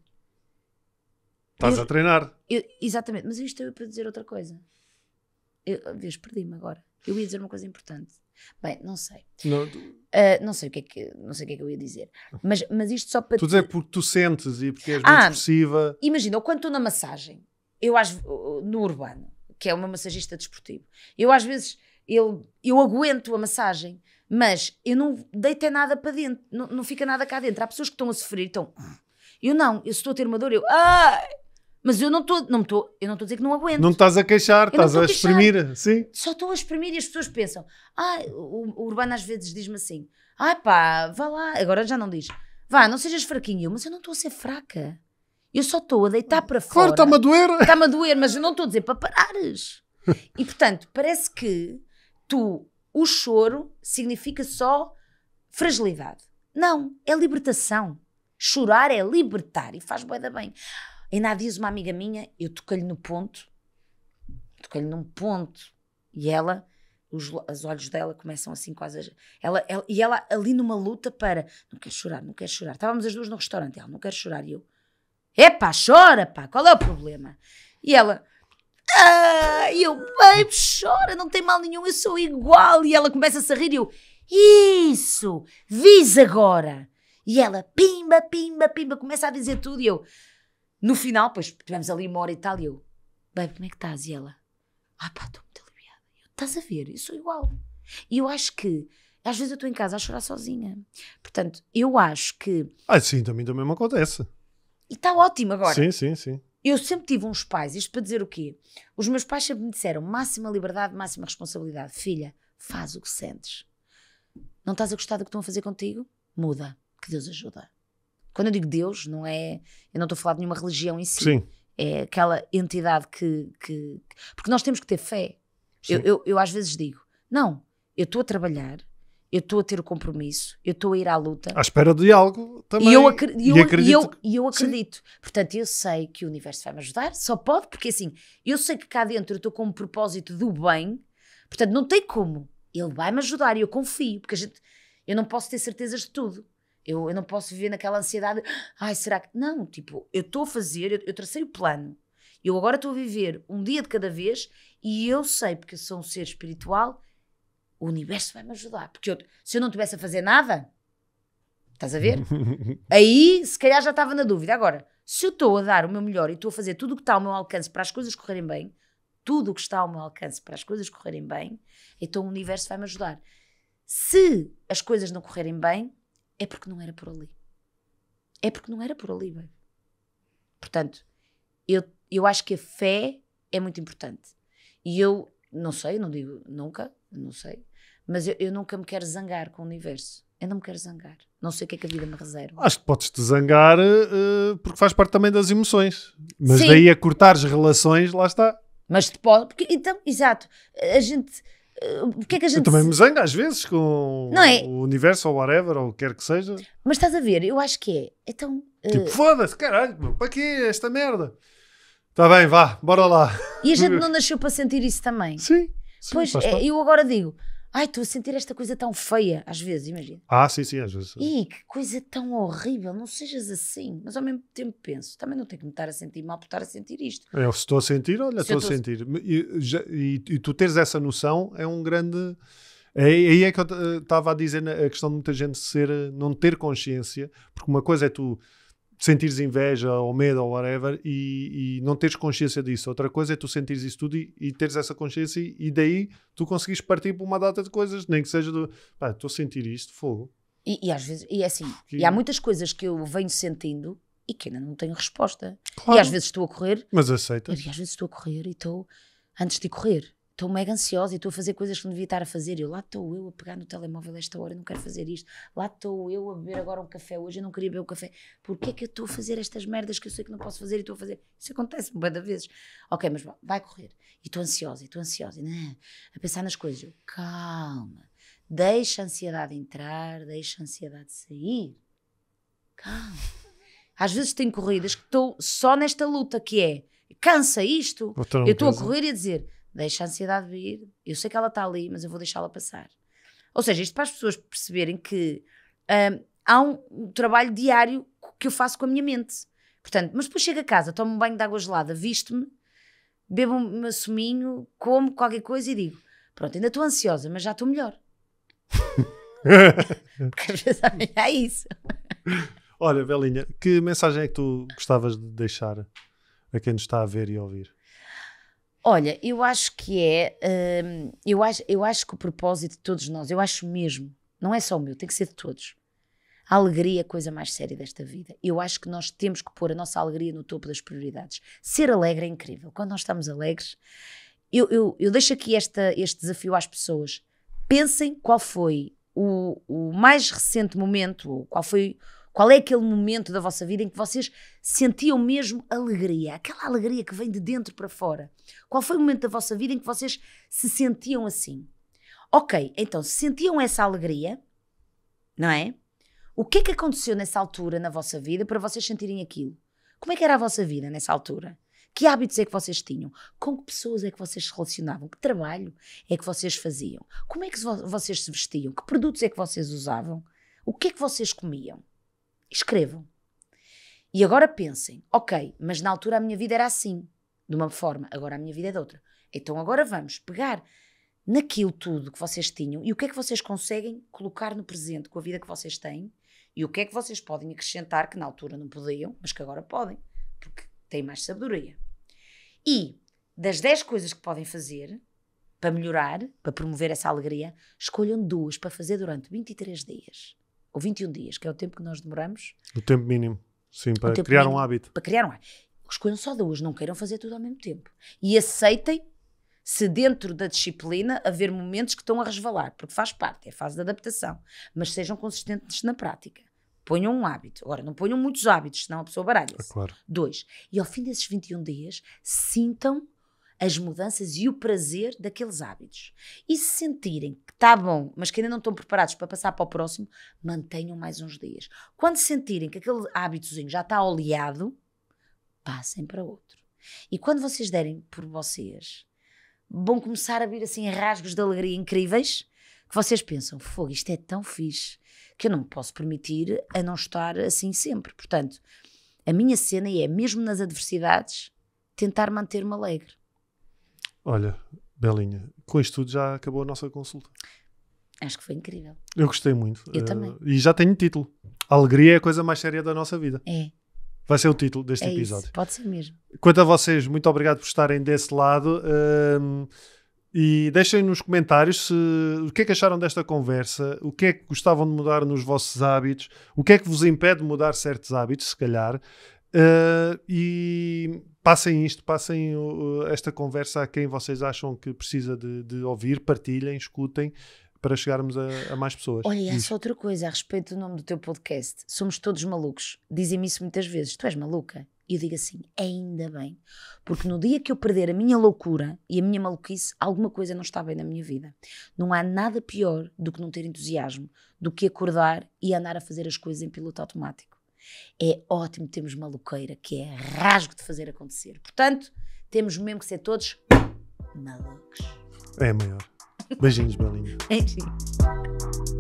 Estás eu, a treinar. Eu, exatamente, mas isto é para dizer outra coisa. Eu, ah, vez, perdi-me agora. Eu ia dizer uma coisa importante. Bem, não sei. Não, tu... uh, eh, não sei o que é que não sei o que é que eu ia dizer. Mas, mas isto só para. Tu te... dizer porque tu sentes e porque és ah, muito expressiva. Imagina, eu quando estou na massagem, eu acho no urbano, que é uma massagista desportivo, eu às vezes eu, eu aguento a massagem mas eu não é nada para dentro, não, não fica nada cá dentro. Há pessoas que estão a sofrer, estão. Ah, eu não, eu estou a ter uma dor, eu. Ai! Mas eu não estou, não estou, eu não estou a dizer que não aguento. Não estás a queixar, eu estás a, a exprimir, sim. Só estou a exprimir e as pessoas pensam. Ah, o, o Urbano às vezes diz-me assim: "Ai pá, vá lá". Agora já não diz. Vá, não sejas fraquinho. Eu, mas eu não estou a ser fraca. Eu só estou a deitar para claro, fora. Claro, está-me a doer. Está-me a doer, mas eu não estou a dizer para parares. (laughs) E portanto, parece que tu o choro significa só fragilidade. Não, é libertação. Chorar é libertar e faz boeda da bem. Ainda diz uma amiga minha, eu toquei-lhe no ponto, toquei-lhe num ponto, e ela, os, os olhos dela começam assim quase a, ela, ela, E ela ali numa luta para, não quer chorar, não quer chorar. Estávamos as duas no restaurante, ela, não quer chorar, e eu, epá, chora pá, qual é o problema? E ela, ah! E eu, baby, chora, não tem mal nenhum, eu sou igual. E ela começa a rir e eu, isso, vis agora. E ela, pimba, pimba, pimba, começa a dizer tudo. E eu, no final, pois tivemos ali uma hora e tal, e eu, baby, como é que estás? E ela, ah pá, estou muito aliviada. E eu, estás a ver, eu sou igual. E eu acho que às vezes eu estou em casa a chorar sozinha. Portanto, eu acho que. Ah, sim, também, também me acontece. E está ótimo agora. Sim, sim, sim eu sempre tive uns pais, isto para dizer o quê? Os meus pais sempre me disseram máxima liberdade, máxima responsabilidade. Filha, faz o que sentes. Não estás a gostar do que estão a fazer contigo? Muda. Que Deus ajuda. Quando eu digo Deus, não é. Eu não estou a falar de nenhuma religião em si. Sim. É aquela entidade que. que porque nós temos que ter fé. Eu, eu, eu às vezes digo: não, eu estou a trabalhar eu estou a ter o compromisso, eu estou a ir à luta. À espera de algo também. E eu, acri eu, e acredito. Eu, eu acredito. Portanto, eu sei que o universo vai me ajudar, só pode, porque assim, eu sei que cá dentro eu estou com um propósito do bem, portanto, não tem como. Ele vai me ajudar e eu confio, porque a gente, eu não posso ter certezas de tudo. Eu, eu não posso viver naquela ansiedade, ah, ai, será que. Não, tipo, eu estou a fazer, eu, eu tracei o plano. Eu agora estou a viver um dia de cada vez e eu sei, porque sou um ser espiritual o universo vai me ajudar. Porque eu, se eu não estivesse a fazer nada, estás a ver? (laughs) Aí, se calhar já estava na dúvida. Agora, se eu estou a dar o meu melhor e estou a fazer tudo o que está ao meu alcance para as coisas correrem bem, tudo o que está ao meu alcance para as coisas correrem bem, então o universo vai me ajudar. Se as coisas não correrem bem, é porque não era por ali. É porque não era por ali, baby. Portanto, eu, eu acho que a fé é muito importante. E eu não sei, não digo nunca, não sei, mas eu, eu nunca me quero zangar com o universo. Eu não me quero zangar. Não sei o que é que a vida me reserva. Acho que podes-te zangar uh, porque faz parte também das emoções. Mas Sim. daí a cortares relações, lá está. Mas te pode. Porque, então, exato. A gente. Uh, que é que a gente... Eu também me zanga às vezes com é? o universo ou whatever, ou o que quer que seja. Mas estás a ver, eu acho que é. Então, uh... Tipo, foda-se, caralho, para que esta merda? Está bem, vá, bora lá. E a gente (laughs) não nasceu para sentir isso também? Sim. sim pois, é, eu agora digo, Ai, estou a sentir esta coisa tão feia, às vezes, imagina. Ah, sim, sim, às vezes. Ih, que coisa tão horrível, não sejas assim. Mas ao mesmo tempo penso, também não tenho que me estar a sentir mal por estar a sentir isto. Eu, se estou a sentir, olha, estou, a sentir. A... E, já, e, e, tu teres essa noção é um grande. É, aí é, é que eu eh, estava a dizer a questão de muita gente ser, eh, não ter consciência, porque uma coisa é tu sentires inveja ou medo ou whatever e, e, não teres consciência disso. Outra coisa é tu sentires isso tudo e, e teres essa consciência e, e daí tu conseguires partir para uma data de coisas, nem que seja do pá, estou a sentir isto, fogo. E, e às vezes, e é assim, e há muitas coisas que eu venho sentindo e que ainda não tenho resposta. Claro. E às vezes estou a correr. Mas aceitas. E às vezes estou a correr e estou, antes de correr, estou mega ansiosa e estou a fazer coisas que não devia estar a fazer. Eu lá estou eu a pegar no telemóvel esta hora, eu não quero fazer isto. Lá estou eu a beber agora um café hoje, eu não queria beber o um café. Porquê é que eu estou a fazer estas merdas que eu sei que não posso fazer e estou a fazer? Isso acontece muitas de vezes. Ok, mas vai correr. E estou ansiosa, e estou ansiosa, e, né? a pensar nas coisas. Eu, calma, deixa a ansiedade entrar, deixa a ansiedade sair. Calma. Às vezes tenho corridas que estou só nesta luta que é cansa isto. Eu estou a correr e a dizer Deixa a ansiedade vir. Eu sei que ela está ali, mas eu vou deixá-la passar. Ou seja, isto para as pessoas perceberem que hum, um, há um trabalho diário que eu faço com a minha mente. Portanto, mas depois chego a casa, tomo um banho de água gelada, visto-me, bebo um suminho como qualquer coisa e digo: Pronto, ainda estou ansiosa, mas já estou melhor. (laughs) Porque às vezes há isso. Olha, Belinha, que mensagem é que tu gostavas de deixar a quem nos está a ver e a ouvir? Olha, eu acho que é. Hum, eu, acho, eu acho que o propósito de todos nós, eu acho mesmo, não é só o meu, tem que ser de todos. A alegria é a coisa mais séria desta vida. Eu acho que nós temos que pôr a nossa alegria no topo das prioridades. Ser alegre é incrível. Quando nós estamos alegres, eu, eu, eu deixo aqui esta, este desafio às pessoas. Pensem qual foi o, o mais recente momento, ou qual foi qual é aquele momento da vossa vida em que vocês sentiam mesmo alegria, aquela alegria que vem de dentro para fora? Qual foi o momento da vossa vida em que vocês se sentiam assim? Ok, então se sentiam essa alegria, não é? O que é que aconteceu nessa altura na vossa vida para vocês sentirem aquilo? Como é que era a vossa vida nessa altura? Que hábitos é que vocês tinham? Com que pessoas é que vocês se relacionavam? Que trabalho é que vocês faziam? Como é que vocês se vestiam? Que produtos é que vocês usavam? O que é que vocês comiam? escrevam. E agora pensem, ok, mas na altura a minha vida era assim, de uma forma, agora a minha vida é de outra. Então agora vamos pegar naquilo tudo que vocês tinham e o que é que vocês conseguem colocar no presente com a vida que vocês têm e o que é que vocês podem acrescentar que na altura não podiam, mas que agora podem, porque têm mais sabedoria. E das 10 coisas que podem fazer para melhorar, para promover essa alegria, escolham duas para fazer durante 23 dias ou 21 dias, que é o tempo que nós demoramos. O tempo mínimo, sim, para criar mínimo, um hábito. Para criar um hábito. Escolham só duas, não queiram fazer tudo ao mesmo tempo. E aceitem se dentro da disciplina haver momentos que estão a resvalar, porque faz parte, é a fase de adaptação. Mas sejam consistentes na prática. Ponham um hábito. Agora não ponham muitos hábitos, senão a pessoa baralha-se. É claro. Dois. E ao fim desses 21 dias, sintam as mudanças e o prazer daqueles hábitos. E se sentirem que está bom, mas que ainda não estão preparados para passar para o próximo, mantenham mais uns dias. Quando sentirem que aquele hábitozinho já está oleado, passem para outro. E quando vocês derem por vocês, vão começar a vir assim rasgos de alegria incríveis que vocês pensam, fogo, isto é tão fixe que eu não me posso permitir a não estar assim sempre. Portanto, a minha cena é, mesmo nas adversidades, tentar manter-me alegre. Olha, Belinha, com isto tudo já acabou a nossa consulta. Acho que foi incrível. Eu gostei muito. Eu uh, também. E já tenho título. alegria é a coisa mais séria da nossa vida. É. Vai ser o título deste é episódio. Isso, pode ser mesmo. Quanto a vocês, muito obrigado por estarem desse lado. Um, ehm, e deixem nos comentários se, o que é que acharam desta conversa, o que é que gostavam de mudar nos vossos hábitos, o que é que vos impede de mudar certos hábitos, se calhar. Uh, e passem isto, passem uh, esta conversa a quem vocês acham que precisa de, de ouvir, partilhem, escutem para chegarmos a, a mais pessoas. Olha, essa outra coisa a respeito do nome do teu podcast. Somos todos malucos. Dizem-me isso muitas vezes. Tu és maluca? E eu digo assim, ainda bem. Porque no dia que eu perder a minha loucura e a minha maluquice, alguma coisa não está bem na minha vida. Não há nada pior do que não ter entusiasmo, do que acordar e andar a fazer as coisas em piloto automático. É ótimo, temos uma loqueira que é rasgo de fazer acontecer. Portanto, temos mesmo que ser todos malucos. É maior. Beijinhos, Belinha. Beijinhos.